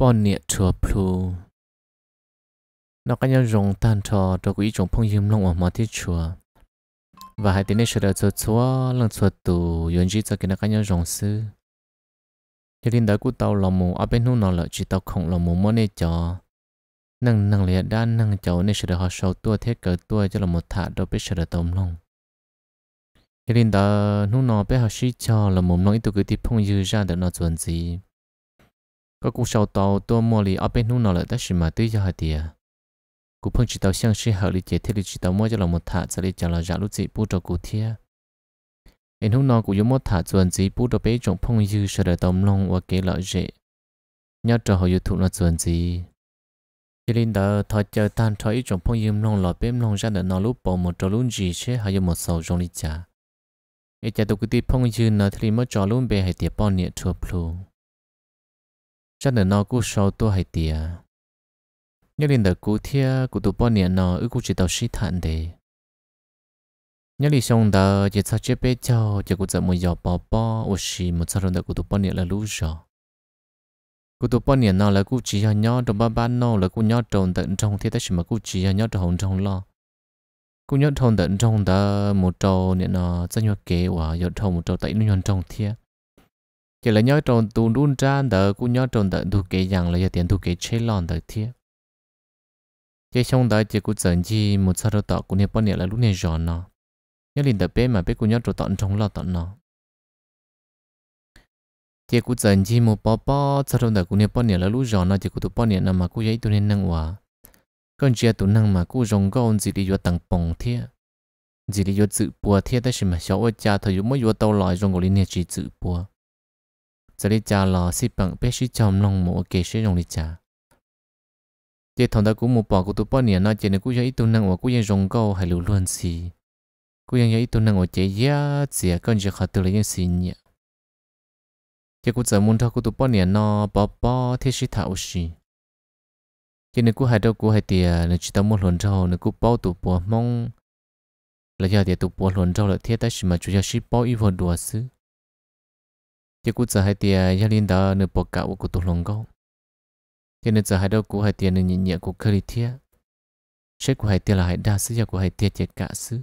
bọn nhiệt chùa plu nó cái nhau rồng tàn trò cho quý rồng phong yếm long ở mọi thiết chùa và hai tiếng này sẽ được cho chúa lăng chúa tù yến chỉ cho cái nó cái nhau rồng sư thì linh đó cụ tàu lòng mù ở bên hông nó lợi chỉ tàu không lòng mù mỗi nơi cho nâng nâng liệt đa nâng cháu nên sẽ được họ sâu tua thế cỡ tua cho là một thả đồ biết sẽ được tôm long thì linh đó hông nó biết họ sĩ cho là mồm nó ít tụ cứ tiếp phong dư ra được nó chuẩn gì có cuộc sầu tàu tôi mua lì ở bên nút nào là đã mà tới giờ hạt tiền cụ phong chỉ tàu sang xe hợp lý chế thế lý chỉ tàu mua cho là một thả sẽ lý trả là giả lúc gì bút cho cụ thia em hôm nọ cụ dùng một thả chuẩn gì bút cho bé trong phong dư sẽ đợi tàu long và kế lợi dễ nhớ trở hồi YouTube nó chuẩn gì cho nên đó thọ chờ tan thọ ít trong phong dư long là bé long ra đợi nó lúc bỏ một trò luôn gì sẽ hay một sầu trong lý trả em chả tôi cứ tiếp phong dư nó thì mất trò luôn bé hay tiếp bao nhiêu thua plum cho nên nó cũng sâu tôi hay tiệt nhớ đến đời cũ thia của tụi bọn niệm nó ước cũng chỉ tao sĩ thản đề nhớ đi xong đó chỉ sao chế bé cho chỉ cũng giờ một giờ bỏ bỏ ô xì một sao rồi đời của tụi bọn niệm là lú rồi của tụi bọn niệm nó là cũng chỉ cho nhau trong ba ba nó là cũng nhau trồng tận trong thì tới mà cũng chỉ cho nhau trong trong lo cũng nhau trong tận trong đó một trâu niệm nó rất nhiều kế và giờ trong một trâu tại nó nhon trong thia chỉ là nhớ tròn tù đun ra đỡ cũng nhớ tròn đỡ thu kế rằng là giờ tiền thu kế chế lòn đỡ thiệt chế xong đó chỉ cũng dần chi một sao đỡ tọ cũng nên bao nhiêu là lúc này giòn nó nhớ liền đỡ bé mà bé cũng nhớ tròn tận trong lo tận nó chế cũng dần chi một bó bó sao đỡ đỡ cũng nên bao nhiêu là lúc giòn nó chỉ cũng tu bao nhiêu nào mà cũng dễ tụ nên năng hòa còn chia tụ năng mà cũng rong gòn gì đi vô tặng bồng thiệt gì đi vô dự bùa thiệt đó là mà xóa cha thời dù mới vô tàu lại rong gòn liền chỉ dự bùa giờ đi cha lò xí bằng bé xí chồng lòng mộ kề xí rồng đi cha chế thằng ta cũng một bỏ của tụi bọn nè nó chế này cũng ít tu năng và cũng giờ rồng câu hay lưu luôn xí cũng giờ ít tu năng và chế giá chế con giờ khát từ lấy những xí nhỉ chế cũng giờ muốn thao của tụi bọn nè bỏ bỏ thế xí thảo xí chế này cũng hay đâu cũng hay tiền nó chỉ tao một lần thao nó cũng bao tụi bọn mong là giờ thì tụi bọn lần thao là thiết ta xí mà chủ yếu xí bao ít vào đùa xứ chỉ cú giờ hai tiền gia linh đó nửa bộ cạo của tụt lồng gấu cho nên giờ hai đâu cú hai tiền nửa nhẹ nhẹ của cơ lý thiết sách của hai tiền là hai đa sứ giờ của hai tiền chết cả sứ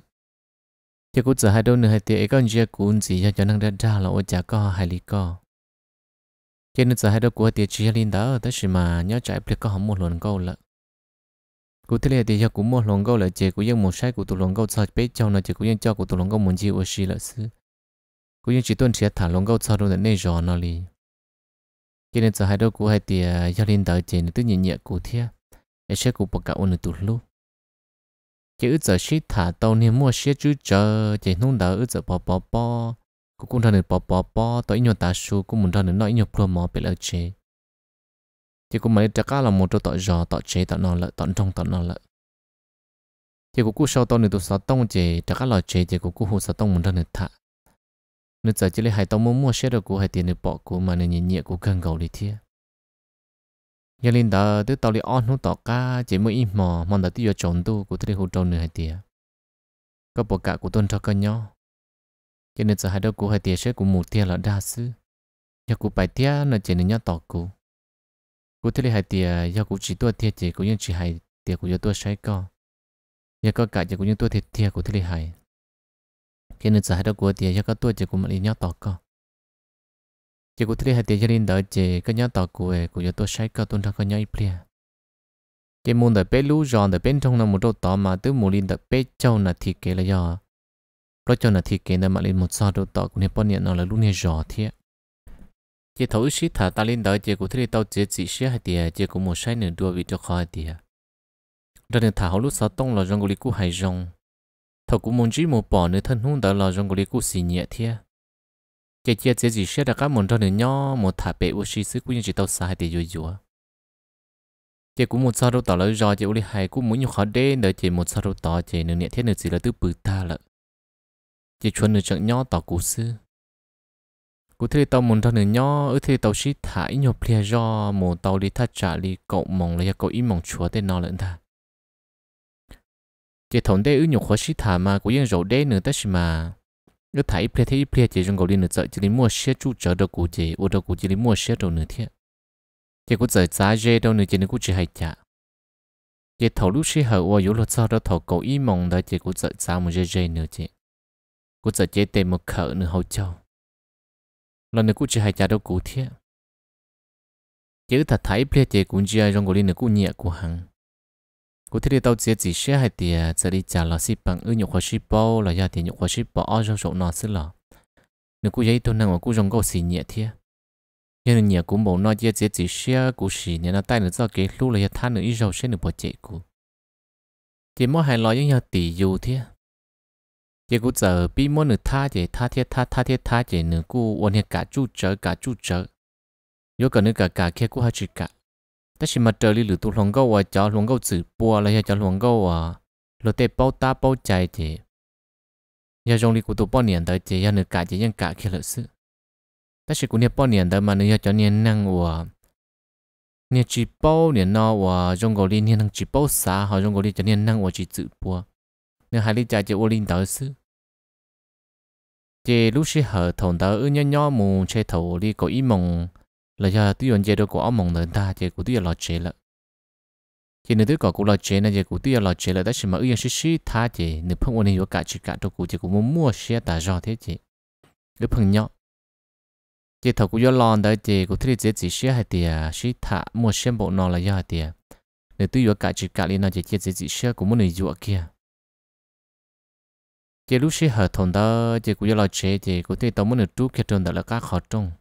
chỉ cú giờ hai đâu nửa hai tiền con gia cú gì cho cho năng ra đa là ô chả có hai lý co cho nên giờ hai đâu cú hai chỉ gia linh đó đó chỉ mà nhớ chạy biết có hỏng một lần gấu lận cú thế là thì giờ cũng một lòng gấu là chỉ cũng một sai của tụ lòng gấu sợ bế cho nó chỉ cũng cho của tụ lòng gấu muốn gì ở xí là xứ cũng như chỉ tuân chỉ thả lông câu sau đó là nên rõ nó li cho nên giờ hai đứa của hai tia giao liên đợi chị tự nhiên nhẹ cụ thia để sẽ cụ bậc cả ôn được lu chứ giờ sĩ thả tàu niệm mua sĩ chú chờ chị nung đỡ giờ bò bò bò cũng cũng thân được bò bò bò tới nhiều ta su cũng muốn thân được nói nhiều plum mò bị lỡ chế thì cũng mấy cả là một chỗ tọt giò tọt chế tọt nọ lợ tọt trong tọt nọ lợ thì cũng cứ sau tàu nữa tụi sao tông chế chắc là chế thì cũng cứ hồ sao tông muốn thân được thả nó giờ chỉ lấy hai tàu mua mua xe đồ của hai tiền được bỏ của mà nên nhẹ nhẹ của gần gầu đi thia giờ linh đó tới tàu đi on hút tỏ ca chỉ mới im mò mòn đó tiêu chọn tu của tôi hút trâu nửa hai tiền có bộ cả của tôn cho cơ nhỏ. cho nên giờ hai đầu của hai tiền sẽ của một tiền là đa sư nhà của bài tiền nó chỉ nên nhau tàu của của tôi hai tiền nhà của chỉ tôi tiền chỉ của những chỉ hai tiền của tôi sai co nhà có cả giờ của những tôi thiệt tiền của tôi hai khi nó giải đó của tiền cho các tuổi chỉ của mình đi nhau tỏ co chỉ của thứ hai tiền cho nên đợi chỉ các nhau tỏ của của giờ tôi sai các tôi ra các nhau ít liền chỉ muốn đợi bé lú giòn đợi bên trong là một chỗ tỏ mà tới muốn lên đợi bé châu là thì kể là do lo châu là thì kể là mà lên một sao chỗ tỏ của nên bao nhiêu nó là luôn này giò thiệt chỉ thấu sĩ thả ta lên đợi chỉ của thứ tao chỉ chỉ sĩ hai tiền chỉ của một sai nửa đua vị cho khỏi tiền rồi thả hậu lúc sao tông là rong guli cũ hai rong thật cũng muốn chỉ một bỏ nơi thân hung đó là trong cái cụ xì nhẹ thia cái kia chỉ gì sẽ đặt các món cho nên nhỏ một thả bể u sĩ sứ cũng như chỉ tao sai để vui vui chỉ cũng một sao đâu tỏ lời do chỉ u uli hay cũng muốn như khó đến đợi chỉ một sao đâu tỏ chỉ nửa nhẹ thế nửa gì là tứ bự ta lợ chỉ chuẩn nửa chẳng nhỏ tỏ cú sư cụ thế tàu muốn cho nửa nhỏ ở thế tàu sĩ thả ít nhiều plia do một tàu đi thắt trả đi cậu mong là cậu ít mong chúa tên nó lẫn ta chỉ thốn đế ư nhục khó xí thả mà cũng dân rổ đế nữa ta xí mà ư thả ít phe thế ít phe chỉ dùng gầu đi nữa chỉ lấy mua xe chú chở đâu cụ chỉ ô đâu cụ chỉ lấy mua xe đầu nữa thiệt chỉ cũng giải giá dê đâu nữa chỉ nên cũng chỉ hay chả chỉ thổ lúc xí hở ô yếu lột sao đó thổ cầu ý mong đó chỉ cũng giải giá một dê dê nữa chỉ cũng giải chế tệ một khở nữa hậu châu lần nữa cũng chỉ hay chả đâu cụ thiệt chỉ thật thả ít phe chỉ cũng chỉ dùng gầu đi nữa cũng nhẹ của hằng cụ thể thì tàu chỉ chỉ xe hay thì sẽ đi trả là ship bằng ư nhục hoa ship bao là giờ thì nhục hoa ship bao ở trong số nó xí là nếu cụ giấy tôi năng ở cụ dùng câu xì nhẹ thiệt hiện nhà cũng bỏ nói chỉ chỉ chỉ xe cụ xì nhà nó tay nữa do cái lúc là giờ than nữa ít dầu sẽ được bỏ chạy cụ chỉ mỗi hai loại những nhà tỷ dù thiệt chỉ cụ giờ bị mỗi nửa tha chỉ tha thiệt tha tha thiệt tha chỉ nửa cụ hoàn hệ cả chú chở cả chú chở yếu cả nửa cả cả kia cụ hai chú cả 但是嘛，这里路途龙沟啊，叫龙沟直播了，要叫龙沟啊，路得包打包摘的，要用力过多半年的，这要你改这样改去了是。但是过年半年的嘛，你要叫年难我，你直播年那我用过哩，你能直播啥？好用过哩，叫年难我去直播，你还得摘这我领导是。这路是合同的，二幺幺木车头里个一梦。là giờ tôi còn chế độ của ông mong đến ta chế của tuy là chế là chế nếu tôi có cũng là chế này chế của tuy là chế là đã chỉ mà yên xí xí tha chế nếu phong ôn hiểu cả chỉ cả đồ của chế cũng muốn mua xe ta do thế chế nếu không nhỏ chế thầu của do lon đấy chế của thế chế chỉ xe hay tiền à, xí tha mua xe bộ nó là do tiền nếu tôi hiểu cả chỉ cả liên nó chế chế chỉ xe của muốn người dựa kia chế lúc xí hợp thằng đó chế của do là chế chế của tôi tao muốn được chú kia trơn đó là các khó trung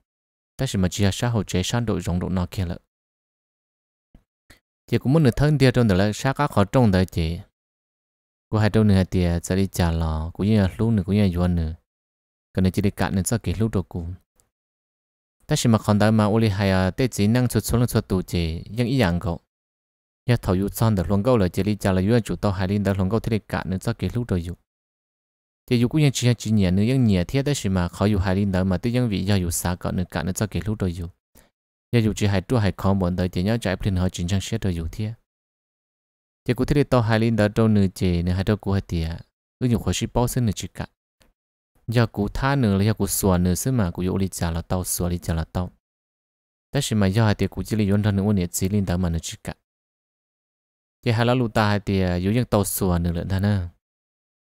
ta chỉ mà chia sa hậu chế san độ rộng độ nó kia lợ chỉ cũng muốn được thân địa trong đó là sa các khó trong đó chỉ của hai trong nửa địa sẽ đi trả lò cũng như là lúc nữa cũng như là yuan nữa cần là chỉ để cạn nữa sau kỳ lúc đó cũng ta chỉ mà còn đó mà ô li hay à tết chỉ năng xuất số lượng xuất tụ chỉ nhưng ý dạng cậu nhà thầu yêu son được luôn câu là chỉ đi trả là yêu chủ tao hai linh được luôn câu thì để cạn nữa sau kỳ lúc đó dụng thì dù cũng như chỉ chỉ nhẹ nữa những nhẹ thiết đấy mà khó dù hai linh đó mà tự những vị do dù xa cọ nữa cả nó cho cái lúc rồi dù giờ dù chỉ hai tuổi hai khó bọn đời thì nhau trái lên họ chính trang xét rồi dù thiết thì cũng thế to hai linh đó đâu nữa chỉ nữa hai đâu của hai tiệt cứ nhiều khó sĩ bao sinh nữa chỉ cả giờ cũng tha nữa là giờ cũng xóa nữa xí mà cũng yêu lý trả là tao xóa lý trả là tao đó mà giờ hai tiệt cũng chỉ lý yến thân nữa nhẹ chỉ linh đó mà nữa chỉ cả thì hai lão lụt ta hai tiệt yêu những tao xóa nữa lận thà nữa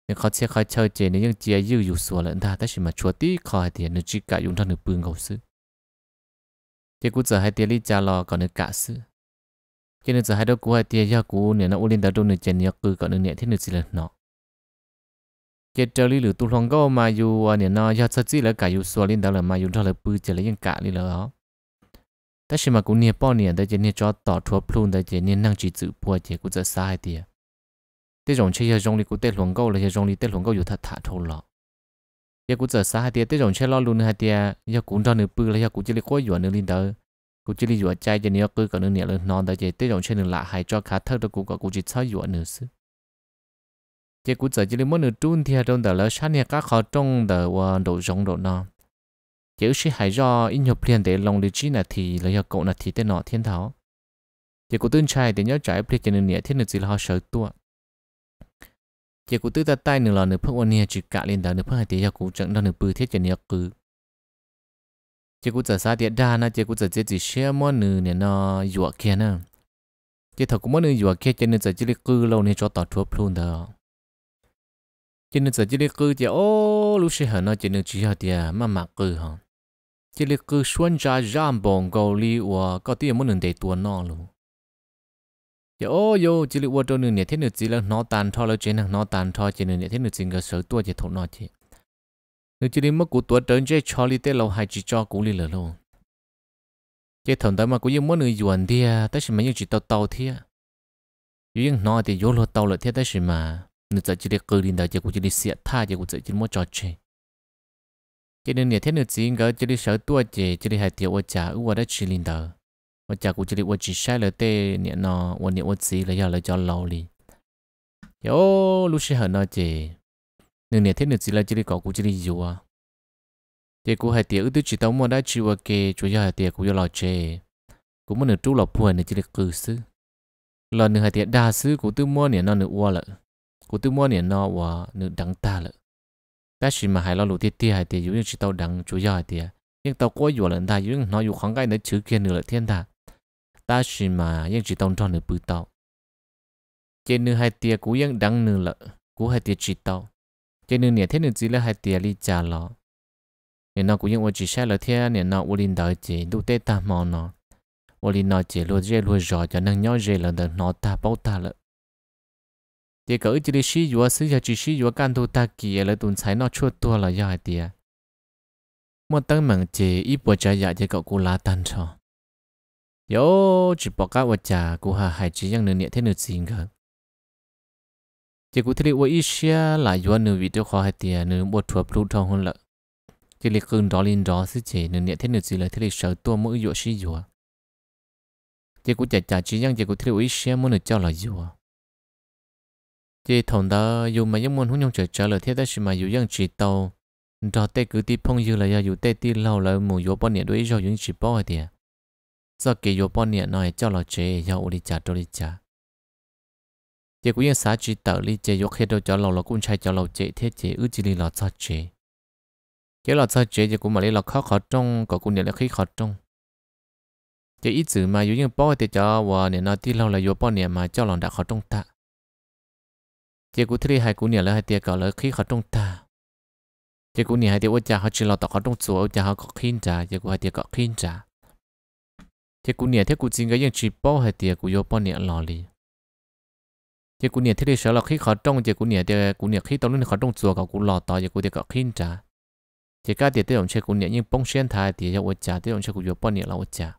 nhưng khó chơi khó chơi chơi nếu như chơi yêu yêu xua lẫn ta ta chỉ mà chua tí khó hay tiền nó chỉ cả dùng thân được bưng gấu sư thì cũng giờ hai tiền lý cha lo còn được cả sư cho nên giờ hai đó cũng hai tiền giao cũ nè nó ôn lên đã đâu nửa chân nhau cứ còn nửa nhẹ thế nửa gì là nọ giờ trở lý lửa tu hoàng gấu mà yêu à, nè nó giao sao chỉ là cả yêu xua lên đó là mà yêu cho là bưng chơi là những cả lý là đó ta chỉ mà cũng nè bao nè ta chỉ nè cho tỏ thua plun ta chỉ nè năng chỉ chữ bùa chỉ cũng giờ sai tiền 这种切些中里古得轮够了些中里得轮够有他他头了。也古这啥还的，这种切老路呢还的，也古找你不了，也古这里过远的领导，古这里远在这你要过可能年了难的这这种切你拉还找卡特的古个估计超远的是。也古这这里么你中天中的了，啥呢？噶好中的我都中的呢。chỉ sĩ hãy do in nhập liền để lòng lý chi là thì là do cậu là thì tên nọ thiên thảo chỉ có tương trai để nhớ trái pleasure nên nhẹ thiên được gì là họ sợ tua chỉ cụ tư ta tay nửa lò nửa phước ôn nia chỉ cả liên đảo nửa phước hai tỷ cho cụ chẳng đo nửa bự thiết cho nia cứ chỉ cụ giờ xa tiệt đa na chỉ cụ giờ chết gì share món nửa nè nó dọa kia nè chỉ thật cũng món nửa dọa kia cho nên giờ chỉ lấy cứ lâu nên cho tao thua luôn đó cho nửa giờ chỉ lấy cứ chỉ ô lúc xe hở nó chỉ nửa chỉ hở tiệt mà mà cứ hả chỉ lấy cứ xuân ra giam bồng cầu li và có tiền món nửa để tuôn nọ luôn giờ yo chỉ lựa cho nửa thế nửa chỉ là nó tàn thọ là chuyện nào nó tàn thọ chỉ nửa thế nửa chỉ cái sở tua chỉ thổ nó chỉ nửa chỉ đến mất tua trơn chơi cho li tê lâu hai chỉ cho cũng li lửa luôn chỉ thằng đó mà cũng như muốn nửa yuan thì à tất nhiên mấy chỉ tàu tàu thì à những nó thì vô lo tàu là thế tất nhiên mà nửa giờ chỉ để cười đi đâu chỉ cũng chỉ để xịt tha chỉ cũng chỉ muốn trò chơi chỉ nửa thế nửa chỉ cái chỉ tua chỉ chỉ hai tiểu ở trả ở chỉ li đâu 我家估计里我只晒了得年呢，我年我只了要了叫老哩。哟，路是很那姐，你年天你只来这里搞估计里有啊。这股还跌，我都知道莫大去我给，主要还跌股要老姐，股么你住老婆你这里狗事，老你还跌大事，股都莫年那你窝了，股都莫年那我你长大了。但是嘛，还老路跌跌还跌，有人知道长主要还跌，nhưng tao có dù lần ta những nó dù khoảng cách nó chữ kia nửa thiên ta ta xin mà nhưng chỉ tông tròn được bự tàu trên nửa hai tia cú nhưng đắng nửa lợ cú hai tia chỉ tàu trên nửa nẻ thế nửa chỉ là hai tia li trả lọ nè nọ cú nhưng ô chỉ sai là thế nè nó ô linh đợi chỉ đủ tê ta mò nọ, ô linh nó chỉ luôn dễ luôn rõ cho năng nhau dễ là được nọ ta bao ta lợ thì cỡ chỉ là sử dụng, sử dụng chỉ xí vừa can thu ta kỳ là tuần sai nó chua tua là do hai tia một tấm mạng chỉ ít bộ trái dạ cho cậu cú lá tan cho chỉ bỏ cả cả vật của hà hải thế xin chỉ cụ thể với Asia là do nửa vị video khó học tiền nửa một thuật lưu thông hơn lợ chỉ là cường đó lên đó sẽ chỉ nửa nhẹ thế nửa gì là thế là sợ tua mỗi dụ sĩ dụng chỉ cụ chả chả chỉ rằng chỉ cụ thể với Asia muốn được cho là dụ chỉ thằng đó dù mà những môn huấn nhung trở trở là thế đó mà dù rằng chỉ tàu đó tay cứ tiếp phong dư là do dù tê tiếp lâu là một dụ bao nhiêu đối do những chỉ bao tiền do kể yếu bọn nhẹ nói cho lo chế cho ủ li chả cho li chả chỉ cũng như xã chỉ tờ li chế yếu khi đâu cho lo lo cũng chạy cho lo chế thế chế ư chỉ li lo cho chế chế lo cho chế chỉ cũng mà li lo khó khó trong có cũng nhẹ là khi khó trong chỉ ít chữ mà yếu như bao thì cho wa nhẹ nó đi lâu là yếu bọn nhẹ mà cho lòng đã khó trong ta chỉ cũng thế hai cũng nhẹ là hai tiệt cả là khi khó trong ta chỉ cũng nhẹ hai tiệt ôi cha họ chỉ lo tao khó trong chùa ôi cha họ có khiên trả chỉ cũng hai tiệt có khiên trả thế cú nè thế cú chính cái những chỉ bao hay tiệt cú yêu bao nè lò li thế cú nè thế đi sợ là khi khó trong thế cú nè thế cú nè khi tao lúc khó trong chùa cả cú lò to thế cú thế cả khinh trả thế cả thế thế ông chơi cú nè nhưng bông xuyên thái thì cho ôi trả thế ông chơi cú vô bao nè là ôi trả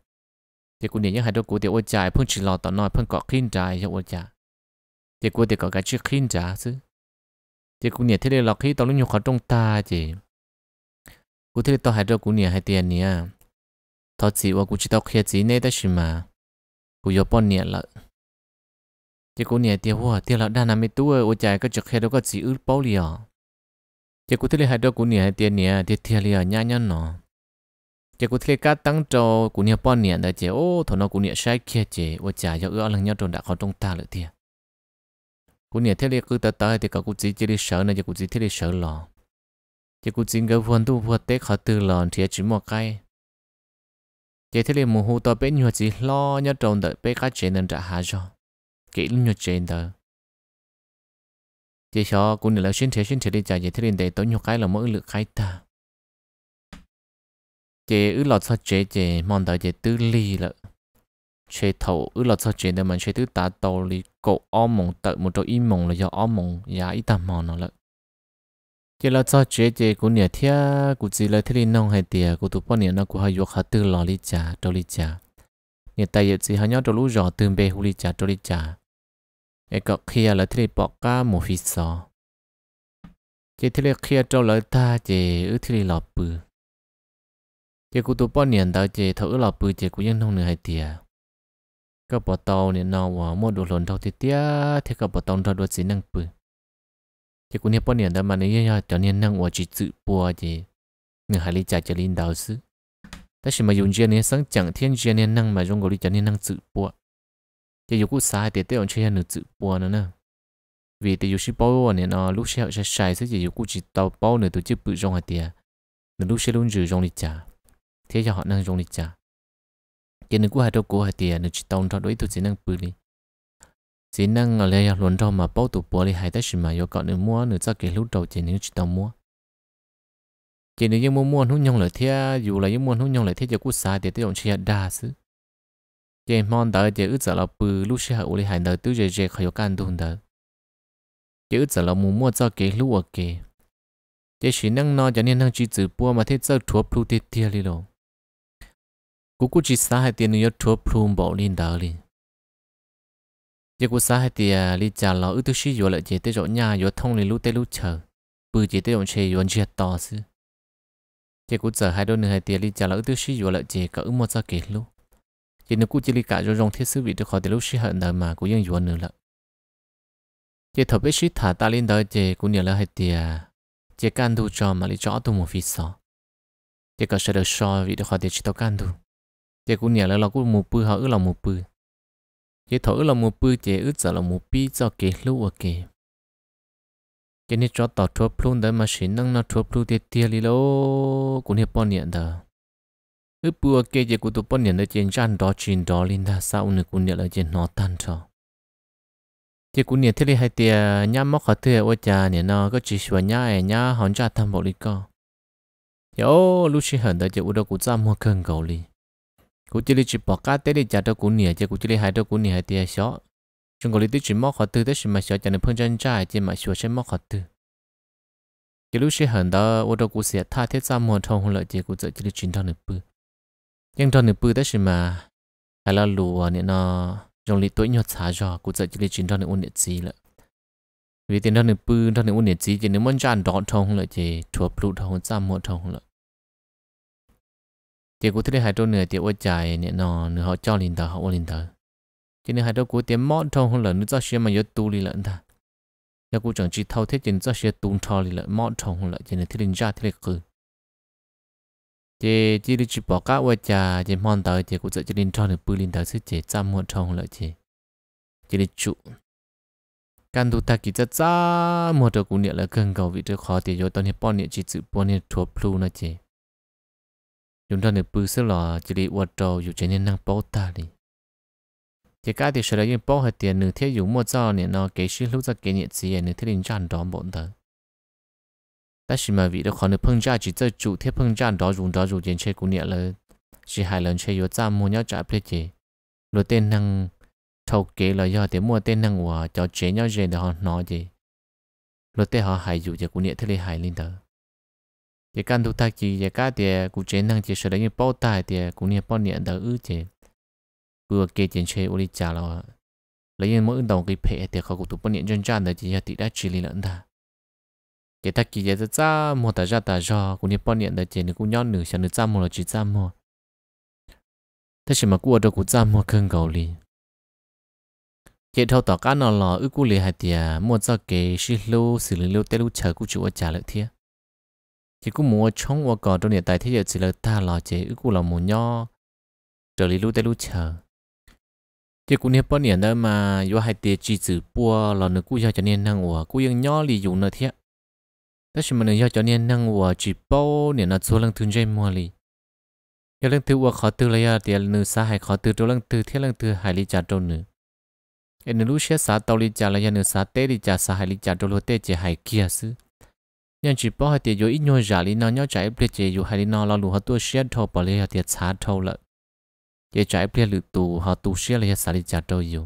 thế cú nè nhưng hai đứa cú thế ôi trả phun chỉ lò to nói phun có khinh trả cho ôi trả thế cú thế có cái chữ khinh trả chứ thế cú nè thế đi là khi tao lúc khó trong ta chứ cú thế tao hai đứa cú nè hai tiền nè thọ chỉ và cụ chỉ tao kia chỉ nè đó xí mà cụ yếu bọn nhẹ lợ chỉ cụ nhẹ tiêu hoa tiêu lợ đa nam mấy tuổi ô chạy có chật kia đâu có chỉ ướt bao liền chỉ cụ thấy hai đứa cụ nhẹ tiền nhẹ tiền tiền liền nhã nhã nọ, chỉ cụ thấy cá tăng trâu cụ nhẹ bọn nhẹ đó chỉ ô thọ nó cụ nhẹ sai kia chỉ ô chạy cho ưa lằng nhau trộn đã khó trông ta lợ tiền cụ nhẹ thế này cứ tới tới thì cả cụ chỉ chỉ đi sợ này chỉ cụ chỉ thế đi sợ lò chỉ cụ chỉ cái vườn tu vườn tết khó từ lò thì chỉ một cái cái thế liền mù hú tao bé nhiều gì lo nhớ trộn đợi bé cá chuyện nên trả hạ cho kỹ nhiều chuyện đó chỉ cho cũng là xuyên thế xuyên thế đi chạy thế liền để tối nhiều cái là mỗi lực khái ta chỉ ứ lọt sao chế chỉ mong đợi chỉ tư ly là chế thầu ứ lọt sao chế để mình chế tư tá tàu li cổ om mong tự một chỗ im mong là do om mong giá ít tạm mòn nó là chỉ là cho chế chế của nhà thia của chỉ là thế nông hay tiề của tụi bọn nhà nó của hai dục hạt tư lò lý trà trâu lý trà nhà tài yếu chỉ hai nhau trâu lú rõ tương bê hú lý trà trâu lý trà ấy có kia là thế bỏ cả một phi sò chỉ thế kia trâu lợi ta chỉ ứ thế lò bự chỉ của tụi bọn nhà tao chỉ thấu lò bự chỉ của dân nông nữa hay tiề các bọn tàu nhà nó mua đồ lồn thâu thì tiề thì các bọn tàu thâu đồ chỉ năng bự chỉ cũng nhớ bao nhiêu đó mà nếu như cho nên năng ở chỉ tự bùa gì người hải lý trả cho linh đạo sư ta chỉ mà dùng chuyện này sáng chẳng thiên chuyện này năng mà dùng gọi cho nên năng tự bùa chỉ dùng cú sai để tiêu chuyện này tự bùa nữa nè vì tiêu dùng bao nhiêu nó lúc sẽ sẽ sai sẽ chỉ dùng chỉ tao bao nữa tôi chỉ bự dùng hạt tiền nó lúc sẽ luôn giữ trong lịch trả thế cho họ năng trong lịch trả chỉ nên cú hai đầu cú hạt tiền nó chỉ tao nó đối tổ chức năng bự đi chỉ năng ngờ lấy luận đâu mà bao tụ bỏ đi hai tới mà yêu cọ nữa mua nữa cho cái lúc đầu chỉ nếu chỉ tao mua chỉ nếu như mua mua nó nhong lại thế dù là như mua nó nhong lại thế giờ cú sai thì tới ông chia đa xứ chỉ mong đợi chỉ ước giờ là bự lúc xưa ở đi hai đời tư giờ giờ khởi yêu can đồn đời chỉ ước giờ là mua mua cho cái lúc ở kề chỉ chỉ năng nói cho nên năng chỉ tự bua mà thế giờ thua plu thế thiệt đi rồi cú cú chỉ sai thì nếu thua plu bỏ lên đời liền giờ cô xã hay thì đi trả lò ưu tư sĩ rồi lại chỉ tới chỗ nhà rồi thông lý lúc tới lúc chờ bự chỉ tới chỗ chơi rồi chơi to chứ giờ cô giờ hai đôi nửa hay thì đi trả lò ưu tư sĩ rồi lại chỉ cả ưu một gia kỷ lúc chỉ nếu cô chỉ đi cả rồi rong thiết sư vị được khỏi tới lúc sĩ hận đời mà cũng cô ยัง rồi nửa lận giờ thợ biết sĩ thả ta lên đời giờ cũng nhờ là hay thì à, giờ can thu cho mà lý chó tu một phi sọ giờ cả sẽ được so vị được khỏi tới chỉ tao can thu giờ cũng nhờ là lão cũng một bự họ ước lòng một bự chế thở là một bư chế ướt giờ là một bi cho kế lưu ở kế cho nên cho tỏ thuốc plung đấy mà chỉ năng nó thuốc plung tiệt tiệt đi lô cũng hiệp bọn nhận đó ướt bư ở kế chế của tụi bọn nhận đấy trên chăn đó chín đó lên đó sao nữa cũng nhận là trên nó tan cho chế cũng nhận thế này hay tiệt nhá móc khó thừa ở nhà nè nó có chỉ sửa nhá ấy nhá hòn cha thăm bộ đi co yo lúc chỉ hẳn đấy chế u đâu cũng ra mua cơn gầu liền cú chỉ chỉ bỏ cá tới để chả đâu cú nỉa chứ cú chỉ hai đâu cú nỉa hai tia xó chúng có lý tí chỉ móc khó tư tới sự mà xó chả nên phân chân trái chứ mà xóa sẽ móc khó tư chỉ lúc sẽ hẳn đó ô đâu cú sẽ tha thiết ra mòn thông hôn lợi chứ cú chỉ là chín thằng nửa bự nhưng thằng nửa bự tới sự mà hay là lùa nên nó trong lý tuổi nhọt xá cho cú chỉ là chín thằng nửa ôn nhiệt gì lợ vì tiền thằng nửa bự thằng nửa ôn nhiệt gì chứ nếu muốn chăn đón thông hôn lợi chứ thuộc lụt thông ra mòn thông hôn lợi thì cũng thấy hai trâu nửa thì ô chạy nè nó nửa họ cho linh thờ họ ô linh thờ cho nên hai trâu của tiếng mót trong hơn lần nữa cho xe mà nhớ tu đi lợn ta nhà cũng chẳng chỉ thâu thế trên cho xe tu cho đi lợn mót trong hơn lợn cho nên thấy linh ra thấy cứ chỉ chỉ đi chụp bỏ cá ô chạy chỉ mòn thờ chỉ cũng sợ cho linh cho được bự linh thờ sức chỉ trăm mót trong hơn lợn chỉ chỉ đi chụp căn tu ta kỹ chất ra một trâu cũng niệm là cần cầu vị trí khó thì do tao niệm bao niệm chỉ chữ bao niệm thuộc plu nó chỉ chúng ta nên bự sẽ là chỉ đi vật trò dù chỉ nên năng bảo ta đi chỉ cái thì sẽ là những bảo hệ tiền nửa thiết dùng mua cho nên nó cái sự lúc ra cái nhiệt gì nửa thiết linh chăn đó bọn ta ta chỉ mà vì đó khó nửa phong gia chỉ cho chủ thiết phong trang đó dùng đó dùng tiền chơi cũng nhiệt là chỉ hai lần chơi vô ra mua nhau trả plei chỉ rồi tên năng thâu kế là do tiền mua tên năng hòa cho chế nhau gì để họ nói gì rồi tên họ hại dù cho cũng nhiệt thế linh hại linh đó căn chỉ chỉ năng 也干都太急，也干点古钱能接受的，因为包大点古年半年的日子，不要给钱去屋里家了。lấy những mỗi đồng cái phe thì họ cũng tụ bốn chân chân để chỉ thì đã chỉ lý lẫn ta cái ta kỳ giờ ra một ta ra ta cho cũng như bốn để chỉ nó cũng nhon nửa xem được ra một là chỉ ra một thế chỉ mà ở đâu cũng ra một cơn cầu lý chỉ thâu tỏ cá nó lò ước cua lý hai tiề mua cho cái xí lưu xử lưu lô tê lô chờ cũng chịu trả lợi thiệt chỉ cũng mua chống và cỏ trong địa tại thế giới chỉ là ta là chế ước của là muốn nho trở lý lúc tới lúc chờ chỉ cũng nhớ bao nhiêu đó mà do hai tiền chỉ chữ bùa là nó cũng do cho nên năng của cũng ยัง nho lý dùng nữa thế tất nhiên mà mình do cho nên năng của chỉ bao nên là số lần thường chơi mua lý do lần thứ của khó từ lấy thì nữ xã hay khó từ chỗ lần thứ thế lần thứ hai lý trả trâu nữa em nữ lúc xé xã tàu lý trả là do nữ xã tê lý trả xã hai lý trả trâu lô tê chỉ hai kia xứ nhân chỉ bảo hai tiền rồi ít nhồi giả lý nó nhớ trái bia chỉ dù hai lý nó lo lù họ tu xe thâu bỏ lý họ tiền xá thâu lợ chỉ trái bia lự tù họ tu xe lý xả lý trả đâu dù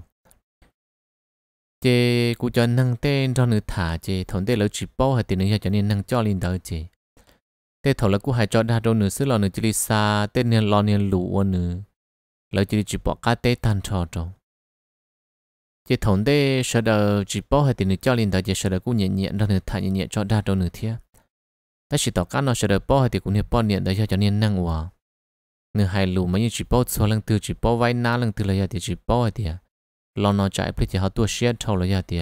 chỉ cụ cho nâng tên cho nữ thả chỉ thằng tên lỡ chỉ bảo hai tiền nữa cho nên năng cho linh đỡ chỉ thế thầu là cụ hai cho đa đâu nữa xứ lo nữa chỉ li xa tên nên lo nên lù ô nữa lỡ chỉ chỉ bảo cá tê tan trò trống chỉ thống đê sợ đờ chỉ bỏ hay tiền cho lên đó chỉ sợ đờ cũng nhẹ nhẹ đó thì thay nhẹ nhẹ cho đa đâu nữa thế ta chỉ tỏ cá nó sợ đờ bảo hay thì cũng nhẹ bỏ nhẹ đó cho cho nên năng hòa nửa hai lù mấy chỉ bỏ số lần từ chỉ bảo vay na lần từ là giờ thì chỉ bảo hay thì à. lo nó chạy phải chỉ họ tua xe thâu là giờ thì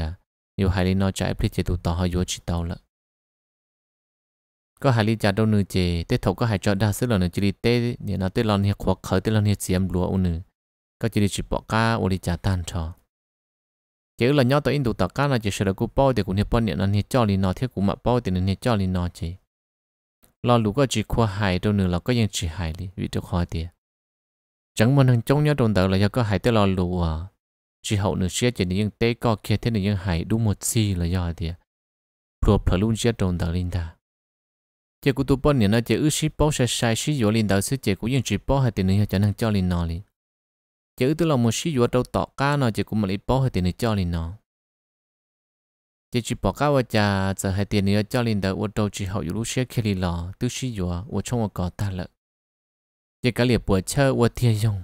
nhiều hai lý nó chạy phải chỉ tụ tỏ họ vô chỉ tàu lận có hai lý trả đâu nữa chỉ tết thầu có hai cho đa số là nữa chỉ đi tết nhẹ nó tết lo nhẹ khoa khởi tết lo nhẹ xiêm lúa u nữa có chỉ đi chỉ bỏ cá u đi trả tan cho chỉ là nhớ tới Ấn Độ tất cả là chỉ sợ cô bao thì cũng hiểu bao nhiêu là hiểu cho liền nó thiết cũng mà bao thì nên hiểu cho liền nó chứ lo lúc có chỉ khoa hại đâu nữa là có những chỉ hại đi vì được khó tiền chẳng muốn hàng chống nhớ đồng tử là do có hại tới lo lù à chỉ hậu nữa sẽ chỉ những tế co kia thế nên những hại đúng một chi là do tiền pro pro luôn sẽ đồng tử linh ta chỉ của tôi bao nhiêu là chỉ ước sĩ bao sẽ sai sĩ rồi linh đạo sẽ chỉ cũng những chỉ bao hại thì nên hiện cho nên cho linh nó liền chứ tôi là một sĩ vua đầu tỏ cá nó chỉ cũng một ít bỏ hơi tiền để cho lên nó chỉ chỉ bỏ cá vào trà giờ hai tiền để cho lên đó ở đâu chỉ học lúc xe kia lò tức xí vừa vua, trong ở cỏ ta lợ chỉ cái liệp bữa chơi ở thiên dùng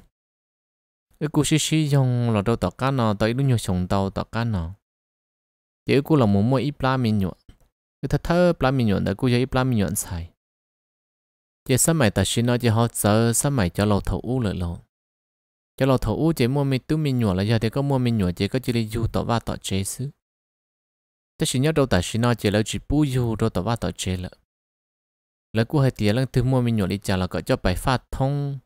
cái cú sĩ xí dùng là đầu tỏ cá nó tới lúc nhiều sống đầu tỏ cá nó chỉ cú là một mua ít lá mình nhọ cái thật thơ lá mình nhọ đó cú chơi ít lá mình nhọ xài chỉ sắm mai ta xin nó chỉ học sợ sắm mai cho lâu thầu u lợi lâu cho lò thổ u chế mua mình tu mình nhủa là giờ thì có mua mình nhủa chế có chỉ đi du tỏ va tỏ chế xứ thế chỉ nhớ đâu tại chỉ nói chế là chỉ bu du đâu tỏ va tỏ chế là là cú hay tiền lần thứ mua mình nhủa đi trả là có cho bài phát thông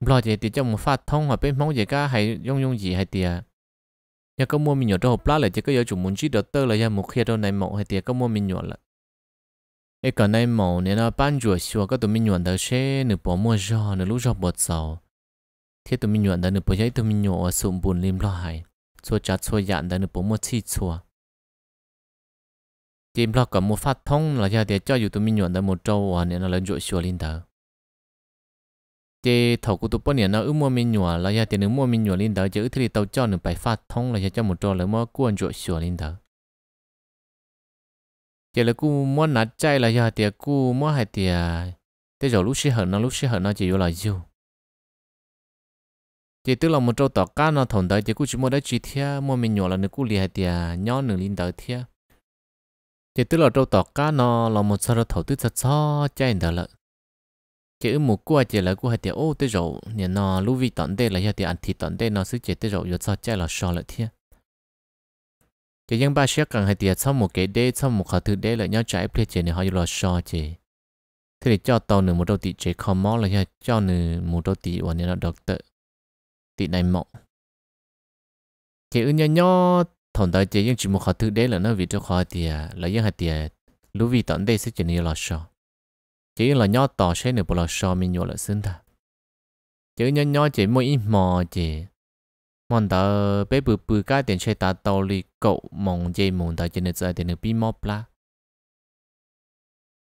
lo chế thì cho một phát thông hoặc bên mong chế cả hay dùng dùng gì hay tiền nhớ có mua mình nhủa đâu plá là chế có giờ chủ muốn chỉ đầu tư là giờ một khi đâu này mẫu hay tiền có mua mình nhủa là ấy này mẫu nên là ban rửa xua có tụi mình nhủa đó xe nửa bỏ mua giò nửa lú giò bột sầu thế tụi mình nhuận đã nửa bố giấy tụi mình nhổ sụm bùn lim lo hải chua chát chua dạn đã nửa bố mua chi chua tìm lo cả một phát thông là giờ để cho dù tụi mình nhuận đã một trâu à nên là lần rượu xua lên thở chế thầu của tụi bọn này nó ước mua mình nhổ là giờ tiền nó mua mình nhổ lên thở chứ thì tàu cho nửa bài phát thông là giờ cho một trâu là mua quân rượu xua lên thở chế là cú mua nát chay là giờ tiền cú mua hai tiền thế rồi lúc xí hở nó lúc xí hở nó chỉ vô là yêu thì tức là một trâu tỏ cá nó thòng tới thì cũng chỉ một đấy chỉ thia một mình nhỏ là nó cũng liền thì nhỏ nửa linh tới thia thì tức là trâu tỏ cá nó là một sợi thầu tức sao sao chạy được lợn chỉ ở một cua chỉ là cua hai tiệt ô tới rồi nhà nó lưu vị tận đây là hai tiệt ăn thịt tận đây nó sẽ chỉ tới rồi rồi sao chạy là sao lại thia chỉ những ba chiếc cần hai tiệt sau một cái đế sau một khẩu thứ đế là nhau chạy ple chỉ này họ là sao chỉ thế thì cho tàu nửa một đầu tỷ chỉ không mỏ là cho nửa một đầu tỷ và nhà nó đọc tự tị này mộng chỉ ư nhau nhau thằng đó chỉ những chuyện một khó thứ đấy là nó vì cho khó thì à, là những hạt tiền à, lúc vì tận đây sẽ chuyện nhiều là sao chỉ là nhỏ tỏ sẽ nửa bộ lò sao mình nhiều là xứng ta chỉ nhỏ nhỏ chỉ mỗi ít mò chỉ mong đó bé bự bự cái tiền xe ta tàu lì cậu mong chơi mong đó chỉ nửa giờ tiền nửa bi mò pla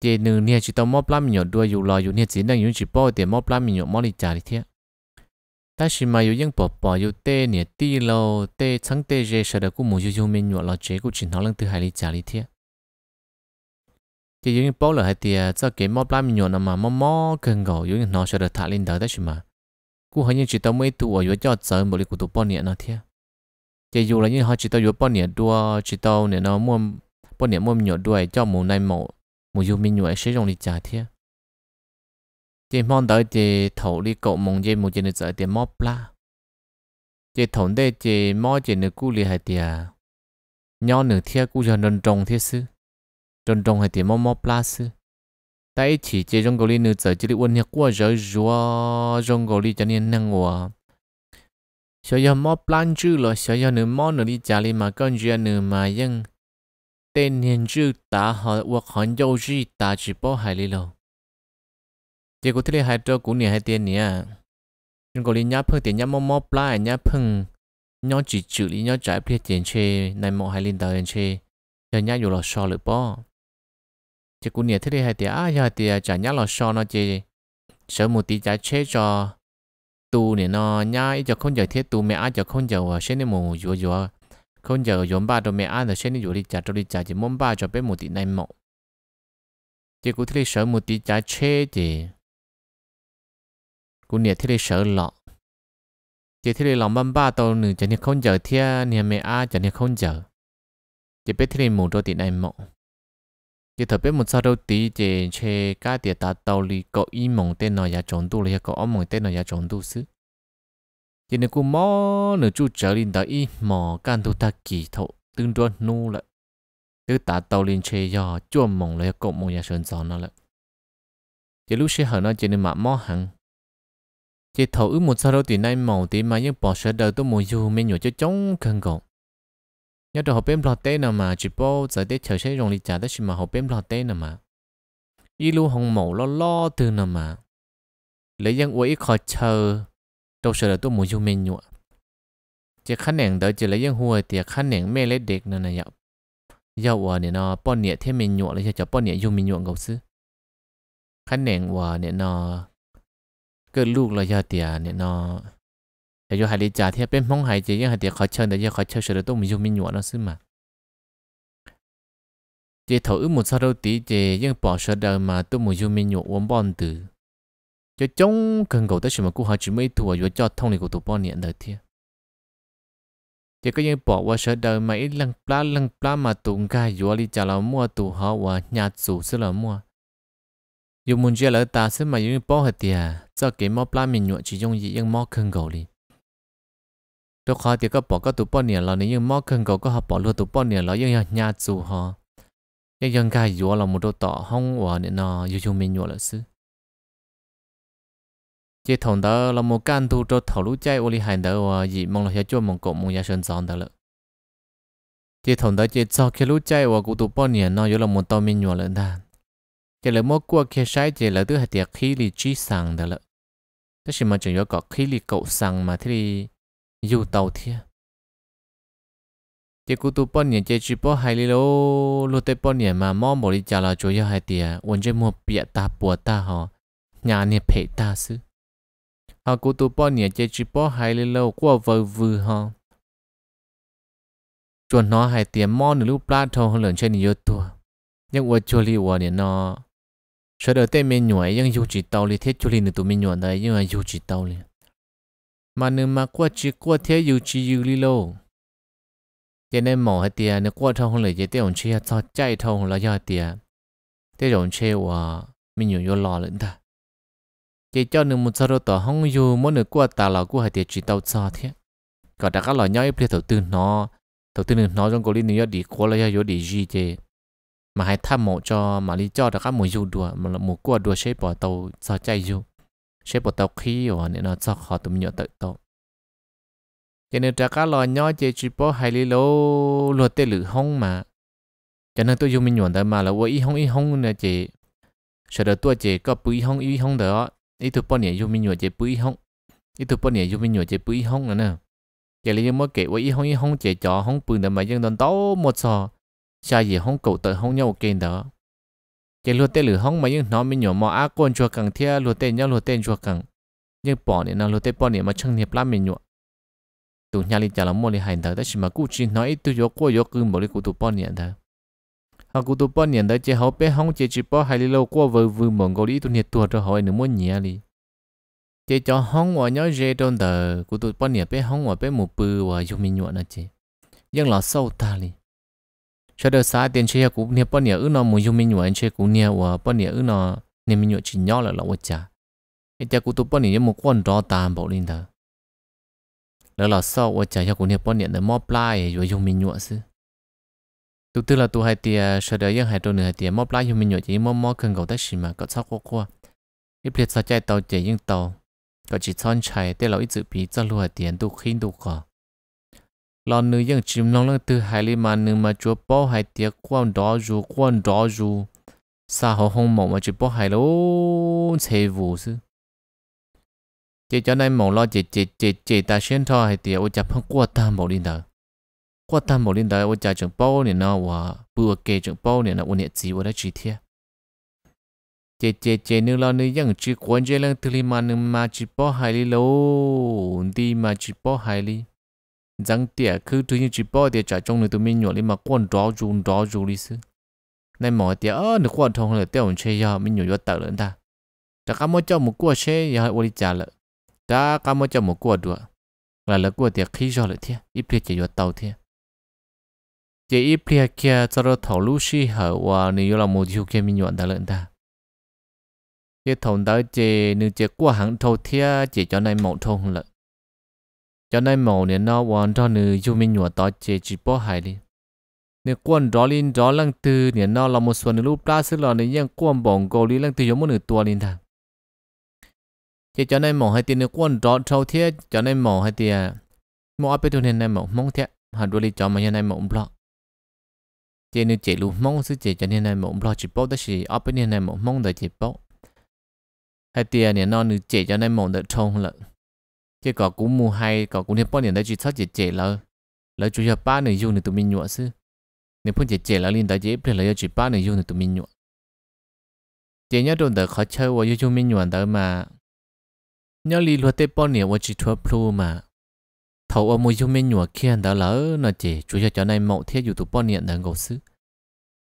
chỉ nửa nha chỉ tao mò pla mình nhiều đuôi dù lò dù nha chỉ đang dùng chỉ bò tiền mò pla mình nhiều mò đi trả đi thiệt mà 但是嘛，有用宝宝有带年底咯，带长带热啥的，古木就就没鸟了，这个只能扔到海里家里贴。thì những được cũng chỉ hai bố là hay thì cho cái móc lá mình nhọn mà móc móc cần gò những nó sẽ được thả lên đầu đấy chứ mà cú hay như chỉ tao mới tu ở dưới cho chờ một lịch của tụ bao nhiêu nó thế thì dù là như họ chỉ tao dưới bao nhiêu đua chỉ tao nè nó mua bao nhiêu mua nhọn đuôi cho mù này mù mù dù mình nhọn sẽ dùng đi trả thế chỉ mong đợi chỉ thầu đi cậu mong chỉ muốn chỉ được giải tiền móp la chỉ thầu đây chỉ móp chỉ được cú li hay tiền nhau nửa thiên cú cho đơn trồng thiết sư đơn trồng hay tiền móp móp la sư tại chỉ chỉ trong cậu li nửa giải chỉ đi uốn nhạc qua rồi rùa trong cậu li cho nên năng hòa sau giờ móp lan chữ rồi sau giờ nửa móp nửa đi trả li mà con chuyện nửa mà nhưng tên hiện chữ ta họ hoặc hắn dâu gì ta chỉ bỏ hại li rồi chỉ có thể hai trâu cũng nhiều hai tiền nhỉ nhưng có lý nhá phơi tiền nhá mò mò plai nhá phừng nhó chỉ chữ lý nhó trái phía tiền chê này mò hai linh tờ tiền chê giờ nhá dù là so lửa bò chỉ cũng nhiều thế này hai tiền à hai tiền trả nhá là so nó chê sợ một tí trái chê cho tu nè nó nhá ít cho không giờ thiết tu mẹ ai cho không giờ à xem nên mù vừa vừa không giờ vốn ba đồ mẹ ăn là xem nên vừa đi trả cho đi trả chỉ mông ba cho bé một tí này mọ chỉ cũng thế này sợ một tí trái chê chỉ กูเนี่ยที่ได้เสือหลอกเจที่ได้หลอกบ้านบ้าตัวหนึ่งจะเนี่ยเขาเจอเที่ยเนี่ยไม่อาจะเนี่ยเขาเจอจะไปที่ได้หมู่ตัวติดไอ้หมอจะเถอะเป็นหมดซาดูตีเจเชก้าเตียตาตัวลีก็อีหมองเต้นหน่อยยาจงดูเลยก็อ้อมหมองเต้นหน่อยยาจงดูซึเจเนี่ยกูมอหนึ่งจู่เจอลินตาอีหมอการดูตากี่เถอะตึงตัวนู่ละตึงตาตัวลินเชยอจ้วมหมองเลยก็มองยาเชิญสอนนั่นแหละจะรู้เชื่อเหรอเจเนี่ยมาหม้อหัง chỉ thầu ước một sao đâu thì nay màu thì mà những bỏ sợ đời tôi muốn dù mình nhổ cho chống cần cổ nhớ được học em lọt tên nào mà chỉ bao giờ để chờ sẽ rong đi trả tới mà học em lọt tên nào mà y lu hồng màu lo lo từ nào mà lấy dân uy khó chờ đâu sợ đời tôi muốn dù mình nhổ chỉ khán nẻng đó chỉ lấy dân hùa thì khán nẻng mẹ lấy đệt nữa này dạo dạo à này nó bọn nhẹ thêm mình nhổ lấy cho bọn nhẹ dùng mình nhổ gấu xứ khán nẻng à này nó ก็ลูกเรายาเตียเนี่ยเนาะแต่ยหายดีจ่าที่เป็นพ้องหายใจยังหายเตียเขาเชิญแต่ยังเขาเชิญเสด็จต้องมียุ่มีหนวดนะซึ่งมาเจ头一亩草头地，这用保守的嘛，都没有没有文帮的。这种跟狗的什么顾好只没土啊，有交通里狗都半年的天。这个用保我说的嘛，一愣不拉愣不拉嘛，都该有里家老莫都好哇，伢祖是老莫。muốn chơi ta, mà những những những những những cho cái mỏ mỏ mỏ chỉ dùng dùng cầu cầu đi. tụ tụ có bỏ luôn nhà chủ họ một đôi là 有问题了，但是嘛，有人包下的，这给毛拉面肉其中一样毛坑狗哩。都好点个包个都半年了，你用毛坑狗个好包了都半年了，用要压住哈，要用该药了，没得打红我呢，那有用面肉了是。chỉ thằng đó là một căn thu cho thầu lũ chạy ô li hành đó và gì mong là sẽ cho một cậu mong gia sơn giòn đó lợ chỉ thằng đó chỉ cho cái lũ chạy và cụ tụ bao nhiêu nó yếu là một tao mình nhỏ lớn đàn chỉ là mỗi qua kia sai chỉ là thứ hạt tiền khí lì chi sang đó là tất nhiên mà chỉ có có khi lì cậu sang mà thì yêu tàu thia chỉ cú tu bốn 年只只波海里咯，落地半年嘛，毛毛里家了主要海地，完全莫别大波大哈，伢呢陪大事。họ cú tu bao nhiêu chỉ chỉ bao hai lê lô, qua vờ vừ họ, chuẩn nó hai tiền món nửa lúc plát thâu hơn lần trên nhiều tua nhưng qua chơi li qua nè nó cho đỡ tên mình nhồi nhưng dù chỉ tàu li thiết chú li nữa tụi mình nhồi đấy nhưng mà dù chỉ tàu li mà nếu mà qua chỉ qua thế dù chỉ dù li lô, cho nên mỏ hay tiền nếu qua thâu không lấy cái ổng ông chơi cho chạy thâu không lấy cho tiền thế rồi ông chơi và mình nhồi vô lò lẫn ta chỉ cho nên một số tỏ không dù mỗi nửa qua tà lò qua hay tiền chỉ tàu cho thế còn đã các lò nhau ít tiền đầu tư nó đầu tư nó trong cổ li nữa đi qua lấy cho đi gì chứ mà hãy tham mộ cho mà lý cho là các mùa dù đùa mà là mùa qua đùa xếp bỏ tàu cho chạy dù xếp bỏ tàu khí ở nên nó cho họ tụi nhỏ tự tàu cho nên trả cá lò nhỏ chế chỉ bỏ hai lý lô lô tê lử hông mà cho nên tôi dùng mình nhuận tới mà là ý hông ý hông nè chế sợ đỡ tôi chế có bự hông ý hông đó ý tôi bỏ nhẹ dùng mình nhuận chế bự hông ý tôi bỏ nhẹ dùng mình nhuận chế bự hông nữa nè chị lấy mỗi kể ý hông ý hông chế chó hông bự nữa mà dân đòn tao một sò cha gì hông cầu tới hông nhau kênh đó cái lúa tên lửa hông mà những nó mình nhỏ mò á con chua cẳng thia lúa tên nhau lúa tên chua cẳng nhưng bỏ nè nó lúa tên bỏ nè mà chẳng nghiệp lắm mình nhọ tụ nhà li chả là mua li hành đó chỉ mà cụ chỉ nói tụ yo qua yo cứ mỗi li cụ tụ bỏ nè đó họ cụ tụ bỏ nè đó chỉ hậu bé hông chỉ chỉ bỏ hai li lâu quá vừa vừa mong gọi đi tụ nhiệt tuột rồi hỏi nữa muốn nhẹ li chỉ cho hông và nhớ dễ đơn tờ cụ tụ bỏ nè bé hông và bé mù bự và dùng mình nhọ nè chỉ nhưng là sâu ta li cho đời xa tiền chơi cũng nhiều bao nhiêu ước nó muốn dùng mình nhồi chơi cũng nhiều và bao nhiêu ước nó nên mình nhồi chỉ nhỏ là lâu cha, cái cha cũng tụ bao nhiêu một quan rõ tạm bảo linh thờ là là sau và cha cho cũng nhiều bao nhiêu để móp lại rồi dùng mình nhồi xứ tu tư là tụ hai tia sợ đời những hai đôi nửa hai tia móp lại dùng mình nhồi chỉ móp móp cần cầu tác xí mà có sao qua qua ít biết sao chạy tàu chạy nhưng tàu có chỉ son chạy để lão ít dự bị cho luôn hai tiền tụ khinh tụ cỏ lo nữ dân chìm lòng lăng từ hải lý mà nương mà chúa bỏ hải tiếc quan đó dù quan đó dù sa hồ hông mộng mà chúa bỏ hải lô chế vụ sư chị cho nên mộng lo chị chị chị chị ta xuyên thọ hải tiếc ô chả phong qua tam bảo linh đời qua tam bảo linh đời ô chả chẳng bao nè nó và bùa kê chẳng bao nè nó ô nè gì ô đã chỉ thiệt chị chị chị nữ lo nữ dân chỉ quan chế lăng từ lý mà nương mà chúa bỏ hải lý lô đi mà chúa bỏ hải lý rằng tiệt cứ tự nhiên chỉ bỏ tiệt trả trong người tụi mình nhỏ đi mà quan đó dùng đó dùng đi xứ Này mọi tiệt ơ được quan thông là tiêu mình chơi giờ mình nhỏ vô tờ lớn ta ta cá mỗi cho một quan chơi giờ ô đi trả lợ ta cá mỗi cho một cua đùa là lợ cua tiệt khi cho lợ thiệt ít biết chỉ vô tàu thiệt chỉ ít biết kia cho nó thầu lũ xí hở và nếu là một điều kia mình nhỏ tờ lớn ta cái thầu đó chỉ nếu chỉ quan hàng thầu thiệt chỉ cho này một thông lợ cho nên màu nè nó hoàn cho nữ dù mình nhỏ tỏ chế chỉ bỏ hại đi nếu quan rõ lên rõ lăng từ nè nó là một số nữ lúc ra sự là nè yang quan bỏng cầu lý lăng từ giống một nữ tua lên thằng chỉ cho nên màu hay tiền nè quan rõ trâu thế cho nên màu hay tiền màu áp tụi nè nè màu mong thế hà đôi lý cho mà hiện nay màu block chỉ nè chỉ lúc mong sự chế cho nên này màu block chỉ bỏ đó chỉ áp bên này màu mong đó chỉ bỏ hay tiền nó nữ chế cho nên màu đó trâu lợn cái cọ cũng mua hay cọ cũng hiệp bao nhiêu đấy chỉ sát chỉ chế là là chủ hiệp ba này dùng để tụi mình nhọ sư nếu phun chỉ chế là liên đại chế phải là chỉ ba này dùng để tụi mình nhọ chế nhớ đồn đời khó chơi và yêu chung mình nhọ đời mà nhớ lý luật tế bao nhiêu và chỉ thua plu mà thầu ở mua chung mình nhọ kia đó lỡ nó chế chủ hiệp cho này mậu thiết dụ tụi bao nhiêu đời ngầu sư